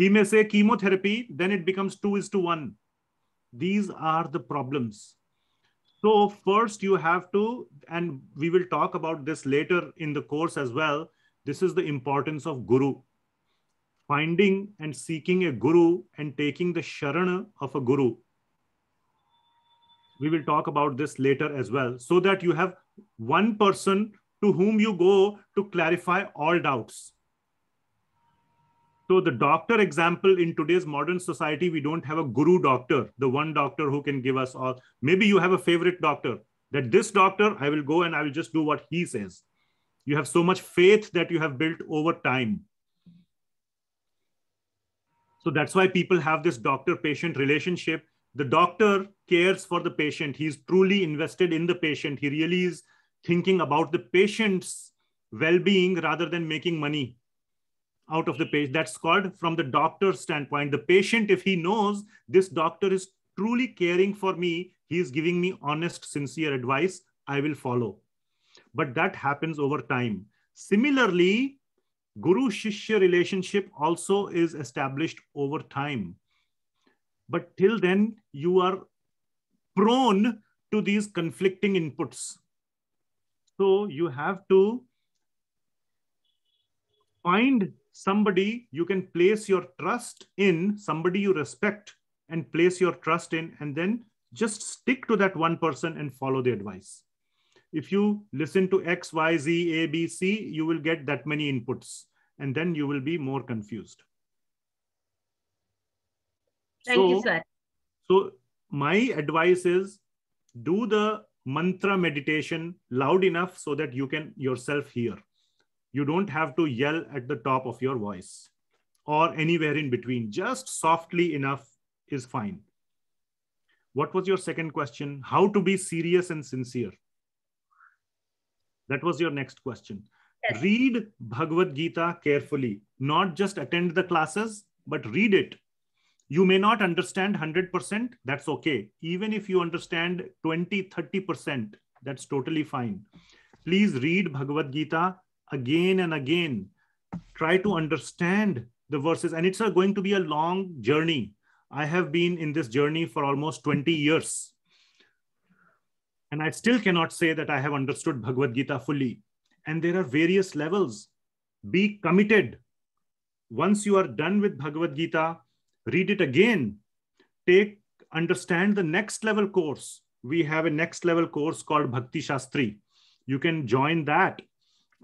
he may say chemotherapy then it becomes two is to one these are the problems so first you have to and we will talk about this later in the course as well this is the importance of guru finding and seeking a guru and taking the sharana of a guru. We will talk about this later as well, so that you have one person to whom you go to clarify all doubts. So the doctor example in today's modern society, we don't have a guru doctor, the one doctor who can give us all. Maybe you have a favorite doctor that this doctor, I will go and I will just do what he says. You have so much faith that you have built over time. So that's why people have this doctor patient relationship. The doctor cares for the patient. He's truly invested in the patient. He really is thinking about the patient's well being rather than making money out of the patient. That's called from the doctor's standpoint. The patient, if he knows this doctor is truly caring for me, he is giving me honest, sincere advice, I will follow. But that happens over time. Similarly, Guru Shishya relationship also is established over time. But till then, you are prone to these conflicting inputs. So you have to find somebody you can place your trust in, somebody you respect and place your trust in, and then just stick to that one person and follow the advice if you listen to X, Y, Z, A, B, C, you will get that many inputs and then you will be more confused. Thank so, you, sir. So my advice is do the mantra meditation loud enough so that you can yourself hear. You don't have to yell at the top of your voice or anywhere in between. Just softly enough is fine. What was your second question? How to be serious and sincere? That was your next question. Yes. Read Bhagavad Gita carefully, not just attend the classes, but read it. You may not understand 100%, that's okay. Even if you understand 20, 30%, that's totally fine. Please read Bhagavad Gita again and again. Try to understand the verses, and it's going to be a long journey. I have been in this journey for almost 20 years and I still cannot say that I have understood Bhagavad Gita fully. And there are various levels. Be committed. Once you are done with Bhagavad Gita, read it again. Take, understand the next level course. We have a next level course called Bhakti Shastri. You can join that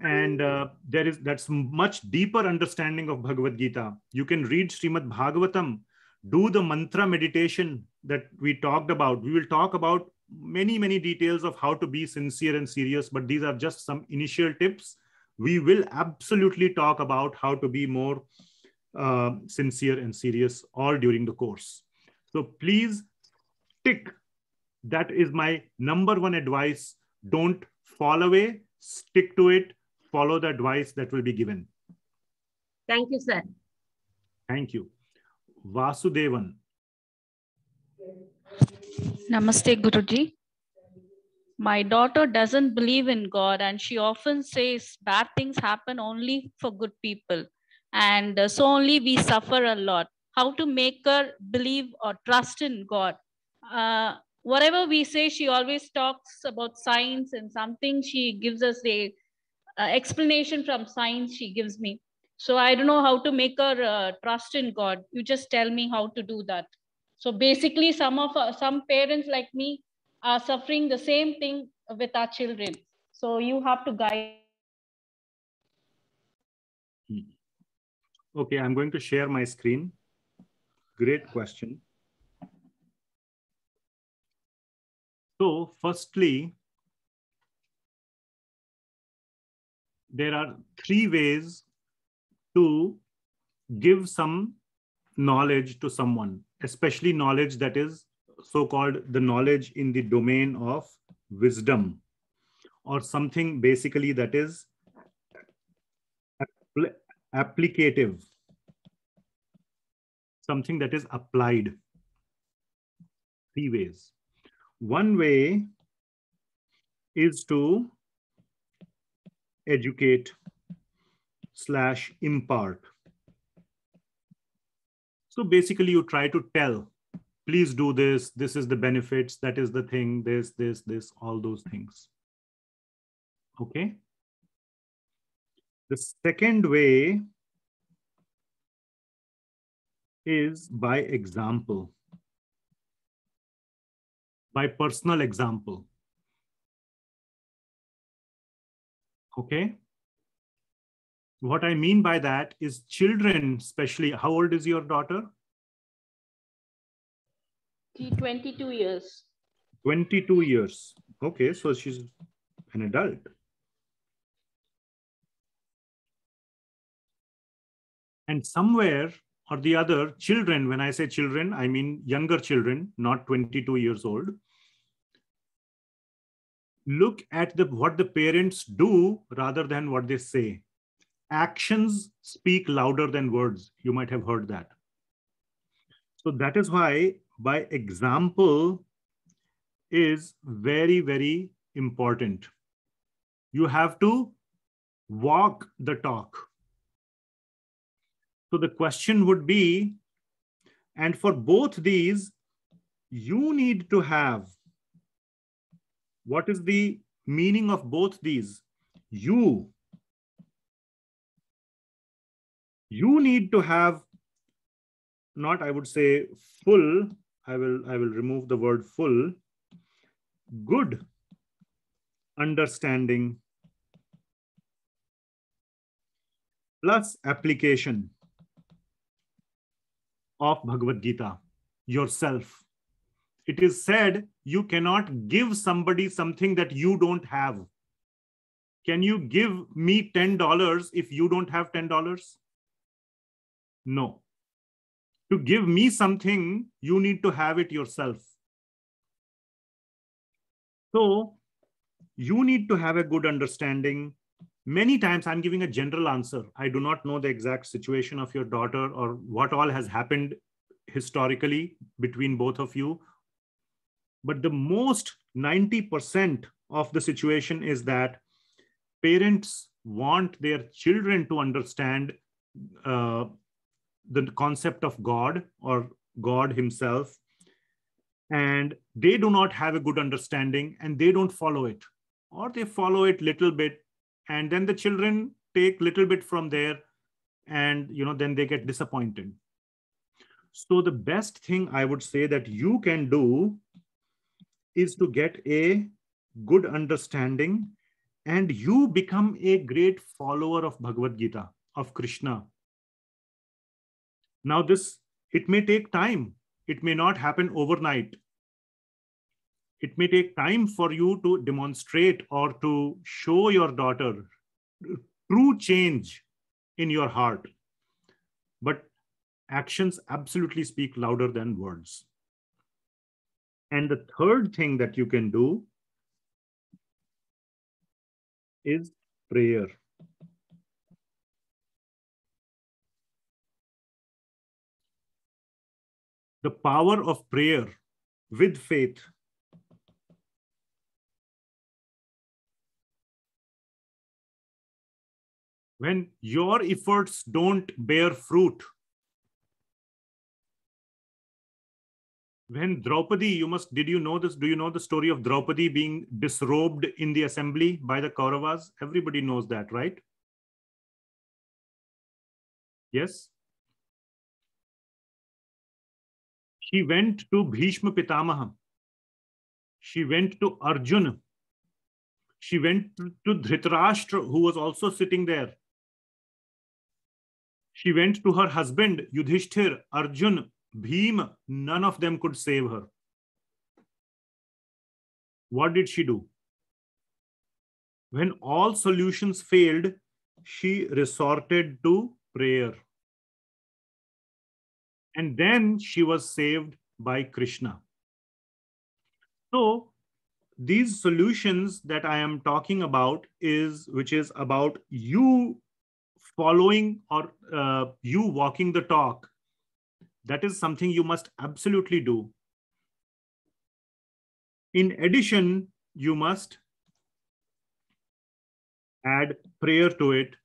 and uh, there is that's much deeper understanding of bhagavad gita you can read srimad bhagavatam do the mantra meditation that we talked about we will talk about many, many details of how to be sincere and serious, but these are just some initial tips. We will absolutely talk about how to be more uh, sincere and serious all during the course. So please tick. That is my number one advice. Don't fall away, stick to it, follow the advice that will be given. Thank you, sir. Thank you. Vasudevan, Namaste, Guruji. My daughter doesn't believe in God and she often says bad things happen only for good people. And uh, so only we suffer a lot. How to make her believe or trust in God? Uh, whatever we say, she always talks about science and something. She gives us a uh, explanation from science she gives me. So I don't know how to make her uh, trust in God. You just tell me how to do that. So basically some of uh, some parents like me are suffering the same thing with our children. So you have to guide. Hmm. Okay, I'm going to share my screen. Great question. So firstly, there are three ways to give some knowledge to someone especially knowledge that is so called the knowledge in the domain of wisdom or something basically that is applicative something that is applied three ways one way is to educate slash impart so basically you try to tell, please do this, this is the benefits, that is the thing, this, this, this, all those things. Okay. The second way is by example, by personal example. Okay. What I mean by that is children, especially, how old is your daughter? 22 years. 22 years. Okay, so she's an adult. And somewhere or the other, children, when I say children, I mean younger children, not 22 years old, look at the, what the parents do rather than what they say actions speak louder than words. You might have heard that. So that is why by example is very, very important. You have to walk the talk. So the question would be, and for both these, you need to have, what is the meaning of both these? You you need to have not i would say full i will i will remove the word full good understanding plus application of Bhagavad Gita yourself. It is said you cannot give somebody something that you don't have. Can you give me $10 if you don't have $10? No. To give me something, you need to have it yourself. So you need to have a good understanding. Many times I'm giving a general answer. I do not know the exact situation of your daughter or what all has happened historically between both of you. But the most 90% of the situation is that parents want their children to understand uh, the concept of God or God Himself. And they do not have a good understanding and they don't follow it, or they follow it little bit. And then the children take little bit from there and you know then they get disappointed so the best thing i would say that you can do is to get a good understanding and you become a great follower of bhagavad gita of krishna now, this, it may take time. It may not happen overnight. It may take time for you to demonstrate or to show your daughter true change in your heart. But actions absolutely speak louder than words. And the third thing that you can do is prayer. the power of prayer with faith when your efforts don't bear fruit when Draupadi, you must, did you know this? Do you know the story of Draupadi being disrobed in the assembly by the Kauravas? Everybody knows that, right? Yes? she went to Bhishma Pitamaha. She went to Arjuna. She went to, to Dhritarashtra, who was also sitting there. She went to her husband, Yudhishthir, Arjun, Bhima. None of them could save her. What did she do? When all solutions failed, she resorted to prayer. And then she was saved by Krishna. So these solutions that I am talking about is, which is about you following or uh, you walking the talk. That is something you must absolutely do. In addition, you must add prayer to it,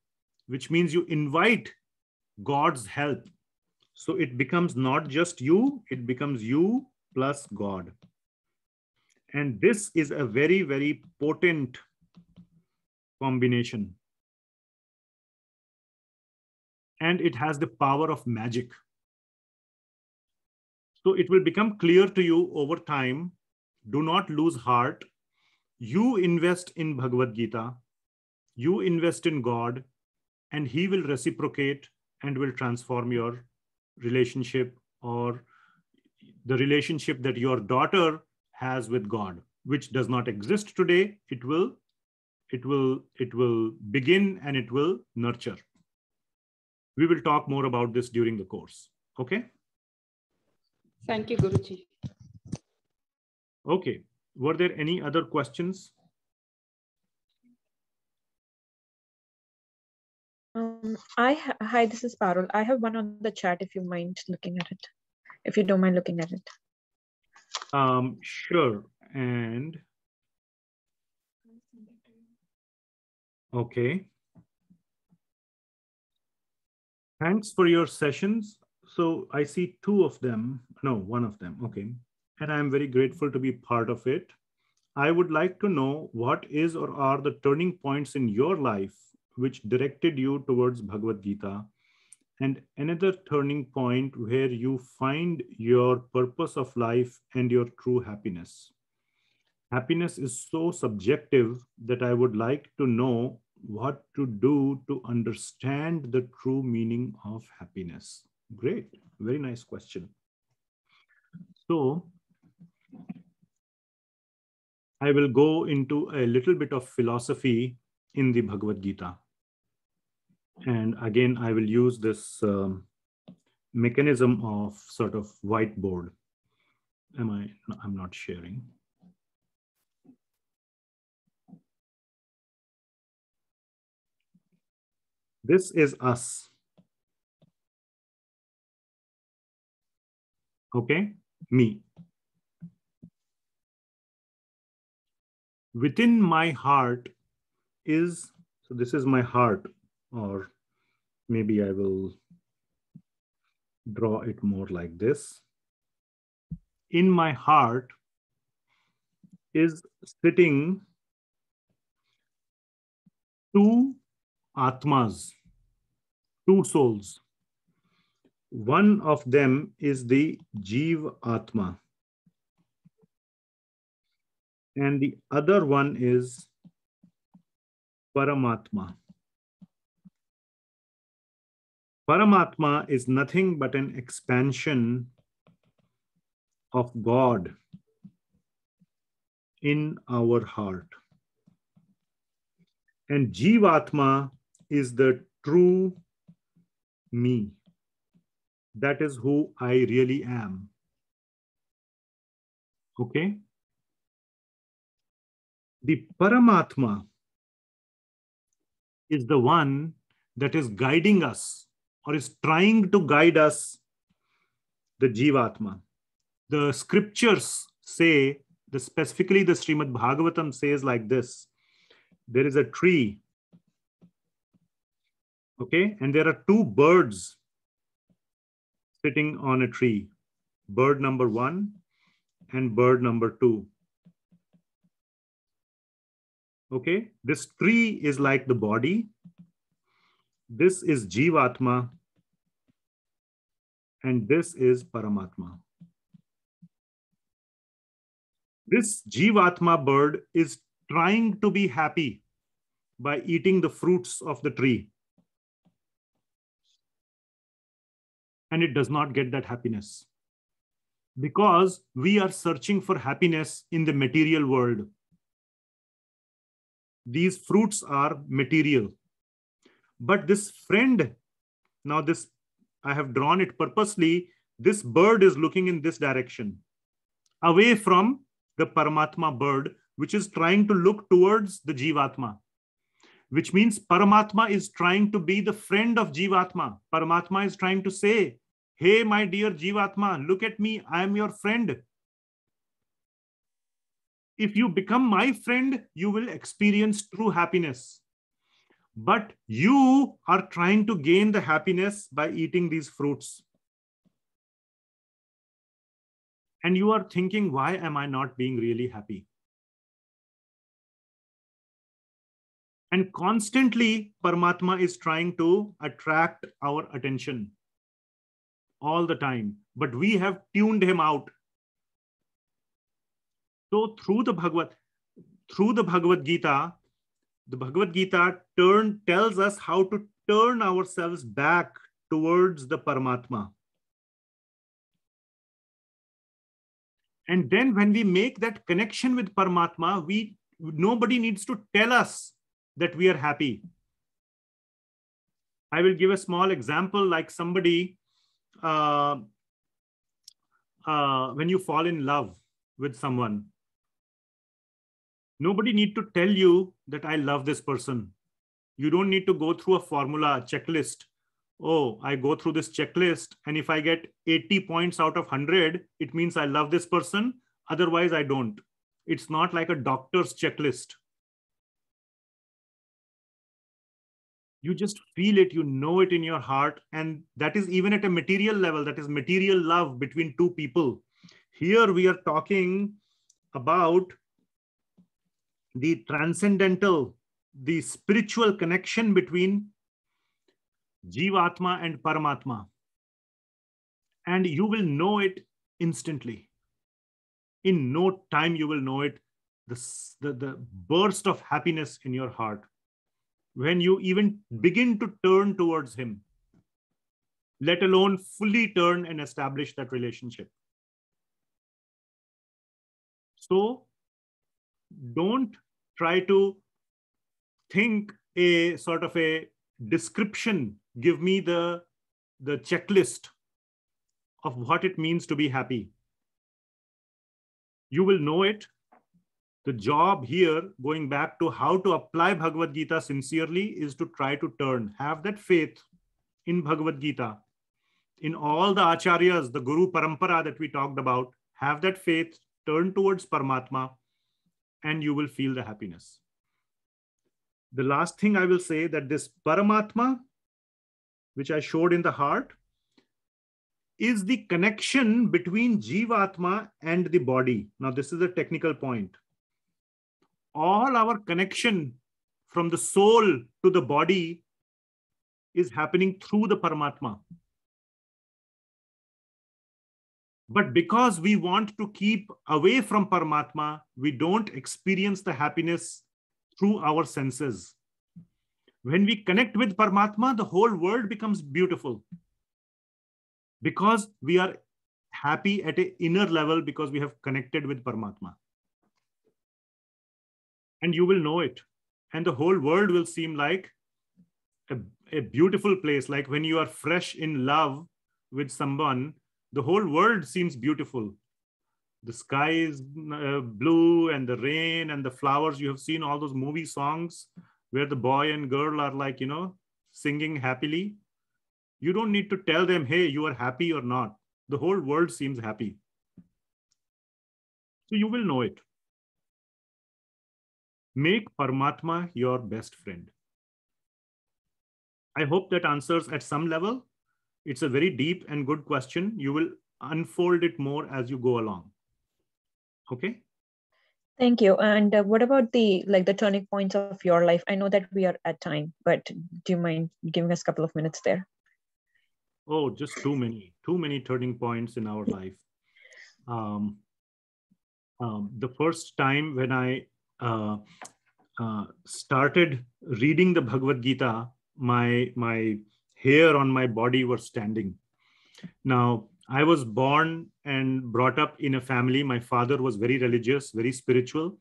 which means you invite God's help so it becomes not just you, it becomes you plus God. And this is a very, very potent combination. And it has the power of magic. So it will become clear to you over time. Do not lose heart. You invest in Bhagavad Gita. You invest in God and he will reciprocate and will transform your relationship or the relationship that your daughter has with god which does not exist today it will it will it will begin and it will nurture we will talk more about this during the course okay thank you guruji okay were there any other questions Um, I hi, this is Parul. I have one on the chat if you mind looking at it. If you don't mind looking at it. Um, sure. And okay. Thanks for your sessions. So I see two of them. No, one of them. Okay. And I'm very grateful to be part of it. I would like to know what is or are the turning points in your life which directed you towards Bhagavad Gita, and another turning point where you find your purpose of life and your true happiness. Happiness is so subjective that I would like to know what to do to understand the true meaning of happiness. Great, very nice question. So, I will go into a little bit of philosophy in the Bhagavad Gita. And again, I will use this um, mechanism of sort of whiteboard. Am I, I'm not sharing. This is us. Okay, me. Within my heart is, so this is my heart or maybe I will draw it more like this. In my heart is sitting two atmas, two souls. One of them is the Jeev Atma. And the other one is Paramatma. Paramatma is nothing but an expansion of God in our heart. And Jivatma is the true me. That is who I really am. Okay? The Paramatma is the one that is guiding us or is trying to guide us, the Jivatma. The scriptures say, the, specifically the Srimad Bhagavatam says like this there is a tree, okay, and there are two birds sitting on a tree bird number one and bird number two. Okay, this tree is like the body. This is Jivatma and this is Paramatma. This Jivatma bird is trying to be happy by eating the fruits of the tree. And it does not get that happiness because we are searching for happiness in the material world. These fruits are material. But this friend, now this I have drawn it purposely, this bird is looking in this direction, away from the Paramatma bird, which is trying to look towards the Jivatma, which means Paramatma is trying to be the friend of Jivatma. Paramatma is trying to say, Hey, my dear Jivatma, look at me, I am your friend. If you become my friend, you will experience true happiness but you are trying to gain the happiness by eating these fruits. And you are thinking, why am I not being really happy? And constantly, Paramatma is trying to attract our attention all the time, but we have tuned him out. So through the Bhagavad, through the Bhagavad Gita, the Bhagavad Gita turn, tells us how to turn ourselves back towards the Paramatma. And then when we make that connection with Paramatma, we nobody needs to tell us that we are happy. I will give a small example like somebody, uh, uh, when you fall in love with someone, Nobody need to tell you that I love this person. You don't need to go through a formula, a checklist. Oh, I go through this checklist, and if I get 80 points out of 100, it means I love this person. Otherwise, I don't. It's not like a doctor's checklist. you just feel it you know it in your heart and that is even at a material level that is material love between two people here we are talking about the transcendental, the spiritual connection between Jivatma and Paramatma. And you will know it instantly. In no time, you will know it. The, the, the burst of happiness in your heart when you even hmm. begin to turn towards Him, let alone fully turn and establish that relationship. So don't try to think a sort of a description, give me the, the checklist of what it means to be happy. You will know it. The job here, going back to how to apply Bhagavad Gita sincerely, is to try to turn, have that faith in Bhagavad Gita, in all the acharyas, the guru parampara that we talked about, have that faith, turn towards Paramatma, and you will feel the happiness. The last thing I will say that this Paramatma, which I showed in the heart, is the connection between Jivatma and the body. Now, this is a technical point. All our connection from the soul to the body is happening through the Paramatma. But because we want to keep away from Paramatma, we don't experience the happiness through our senses. When we connect with Paramatma, the whole world becomes beautiful because we are happy at an inner level because we have connected with Paramatma. And you will know it. And the whole world will seem like a, a beautiful place. Like when you are fresh in love with someone, the whole world seems beautiful. The sky is uh, blue and the rain and the flowers. You have seen all those movie songs where the boy and girl are like, you know, singing happily. You don't need to tell them, hey, you are happy or not. The whole world seems happy. So you will know it. Make Paramatma your best friend. I hope that answers at some level. It's a very deep and good question. You will unfold it more as you go along. Okay. Thank you. And uh, what about the like the turning points of your life? I know that we are at time, but do you mind giving us a couple of minutes there? Oh, just too many, too many turning points in our life. Um, um, the first time when I uh, uh, started reading the Bhagavad Gita, my my hair on my body were standing. Now, I was born and brought up in a family. My father was very religious, very spiritual.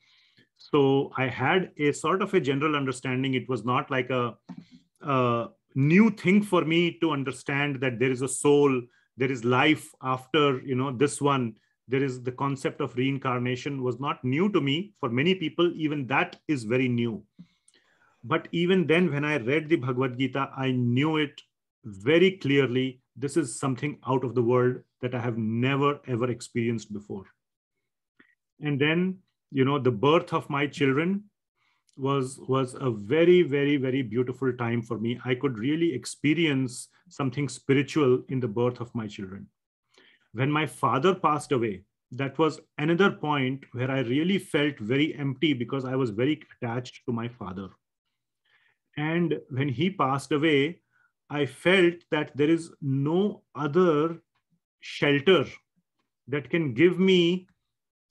So I had a sort of a general understanding. It was not like a, a new thing for me to understand that there is a soul, there is life after you know this one. There is the concept of reincarnation was not new to me. For many people, even that is very new. But even then, when I read the Bhagavad Gita, I knew it very clearly this is something out of the world that I have never ever experienced before. And then, you know, the birth of my children was was a very very very beautiful time for me i could really experience something spiritual in the birth of my children when my father passed away that was another point where i really felt very empty because i was very attached to my father and when he passed away I felt that there is no other shelter that can give me.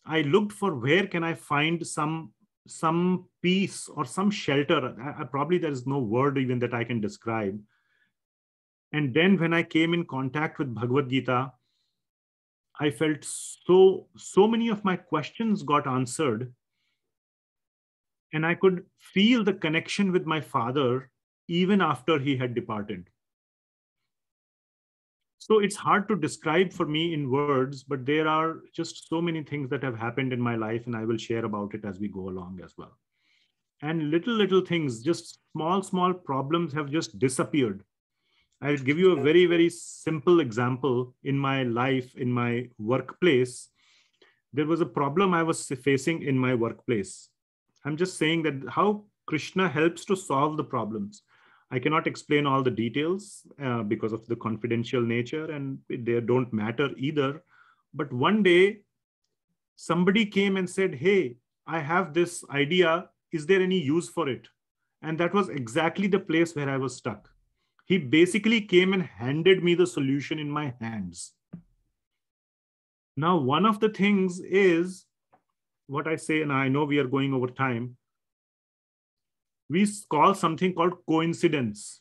I looked for where can I find some some peace or some shelter. I, I probably there is no word even that I can describe. And then when I came in contact with Bhagavad Gita, I felt so so many of my questions got answered and I could feel the connection with my father even after he had departed. So it's hard to describe for me in words, but there are just so many things that have happened in my life, and I will share about it as we go along as well. And little, little things, just small, small problems have just disappeared. I'll give you a very, very simple example in my life, in my workplace. There was a problem I was facing in my workplace. I'm just saying that how Krishna helps to solve the problems. I cannot explain all the details uh, because of the confidential nature and they don't matter either. But one day, somebody came and said, Hey, I have this idea. Is there any use for it? And that was exactly the place where I was stuck. He basically came and handed me the solution in my hands. Now, one of the things is what I say, and I know we are going over time, we call something called coincidence.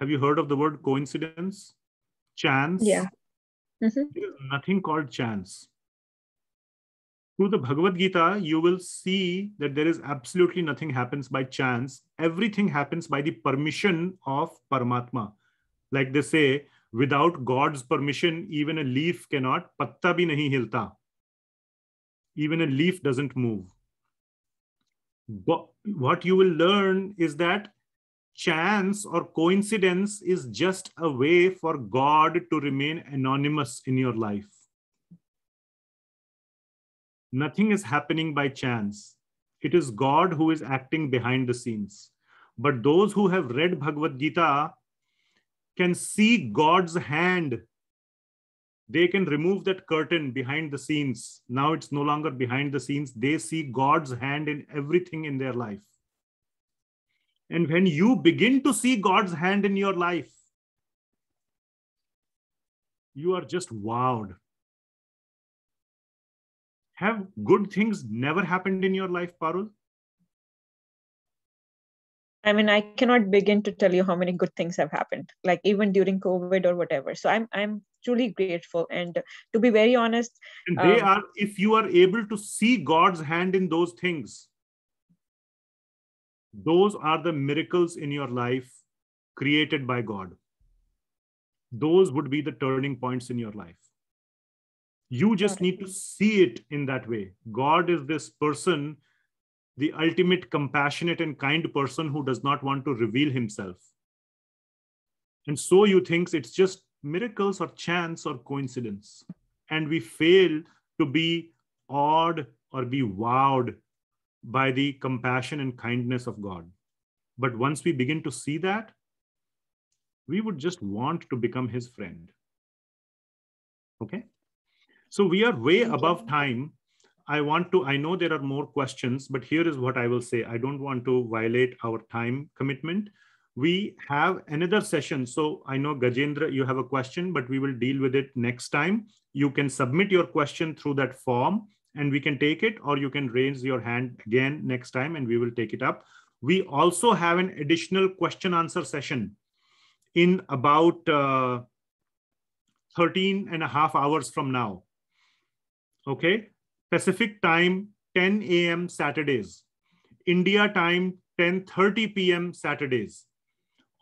Have you heard of the word coincidence? Chance? Yeah. Mm-hmm. There nothing called chance. Through the Bhagavad Gita, you will see that there is absolutely nothing happens by chance. Everything happens by the permission of Paramatma. Like they say, without God's permission, even a leaf cannot, patta bhi nahi hilta. Even a leaf doesn't move but what you will learn is that chance or coincidence is just a way for God to remain anonymous in your life. Nothing is happening by chance. It is God who is acting behind the scenes. But those who have read Bhagavad Gita can see God's hand they can remove that curtain behind the scenes. Now it's no longer behind the scenes. They see God's hand in everything in their life. And when you begin to see God's hand in your life, you are just wowed. Have good things never happened in your life, Parul? I mean, I cannot begin to tell you how many good things have happened, like even during COVID or whatever. So I'm I'm truly grateful. And to be very honest, and they um, are, if you are able to see God's hand in those things, those are the miracles in your life created by God. Those would be the turning points in your life. You just need to see it in that way. God is this person, the ultimate compassionate and kind person who does not want to reveal himself. And so you think it's just miracles or chance or coincidence. And we fail to be awed or be wowed by the compassion and kindness of God. But once we begin to see that, we would just want to become his friend. Okay? So we are way Thank above you. time. I want to, I know there are more questions, but here is what I will say. I don't want to violate our time commitment we have another session. So I know Gajendra, you have a question, but we will deal with it next time. You can submit your question through that form and we can take it or you can raise your hand again next time and we will take it up. We also have an additional question answer session in about uh, 13 and a half hours from now. Okay, Pacific time, 10 a.m. Saturdays. India time, 10.30 p.m. Saturdays.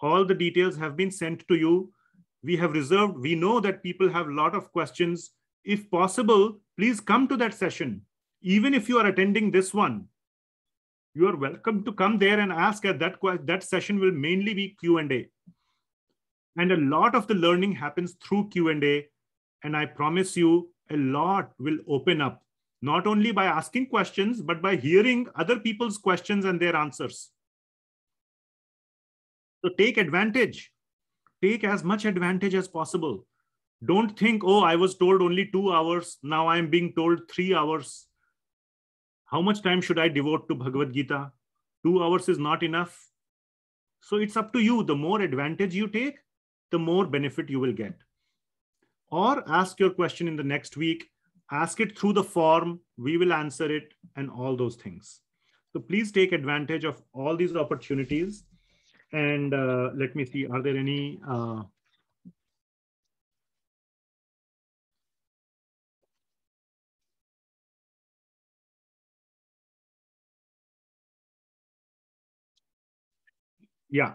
All the details have been sent to you. We have reserved, we know that people have a lot of questions. If possible, please come to that session. Even if you are attending this one, you are welcome to come there and ask at that that session will mainly be Q&A. And a lot of the learning happens through Q&A. And I promise you a lot will open up, not only by asking questions, but by hearing other people's questions and their answers. So take advantage. Take as much advantage as possible. Don't think, oh, I was told only two hours. Now I'm being told three hours. How much time should I devote to Bhagavad Gita? Two hours is not enough. So it's up to you. The more advantage you take, the more benefit you will get. Or ask your question in the next week. Ask it through the form. We will answer it and all those things. So please take advantage of all these opportunities and uh, let me see, are there any uh, Yeah.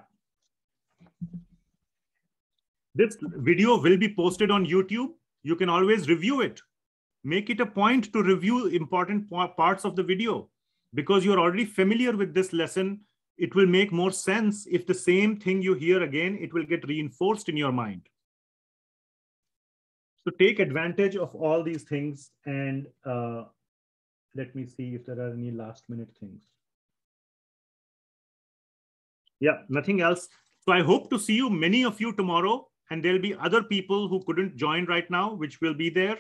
This video will be posted on YouTube. You can always review it. Make it a point to review important parts of the video because you're already familiar with this lesson it will make more sense if the same thing you hear again, it will get reinforced in your mind. So take advantage of all these things. And uh, let me see if there are any last minute things. Yeah, nothing else. So I hope to see you, many of you tomorrow. And there'll be other people who couldn't join right now, which will be there.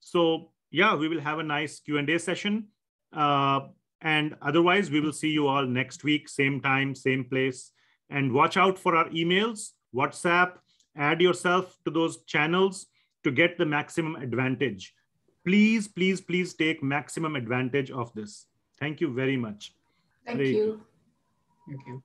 So yeah, we will have a nice Q&A session. Uh, and otherwise, we will see you all next week, same time, same place. And watch out for our emails, WhatsApp, add yourself to those channels to get the maximum advantage. Please, please, please take maximum advantage of this. Thank you very much. Thank you. Thank you.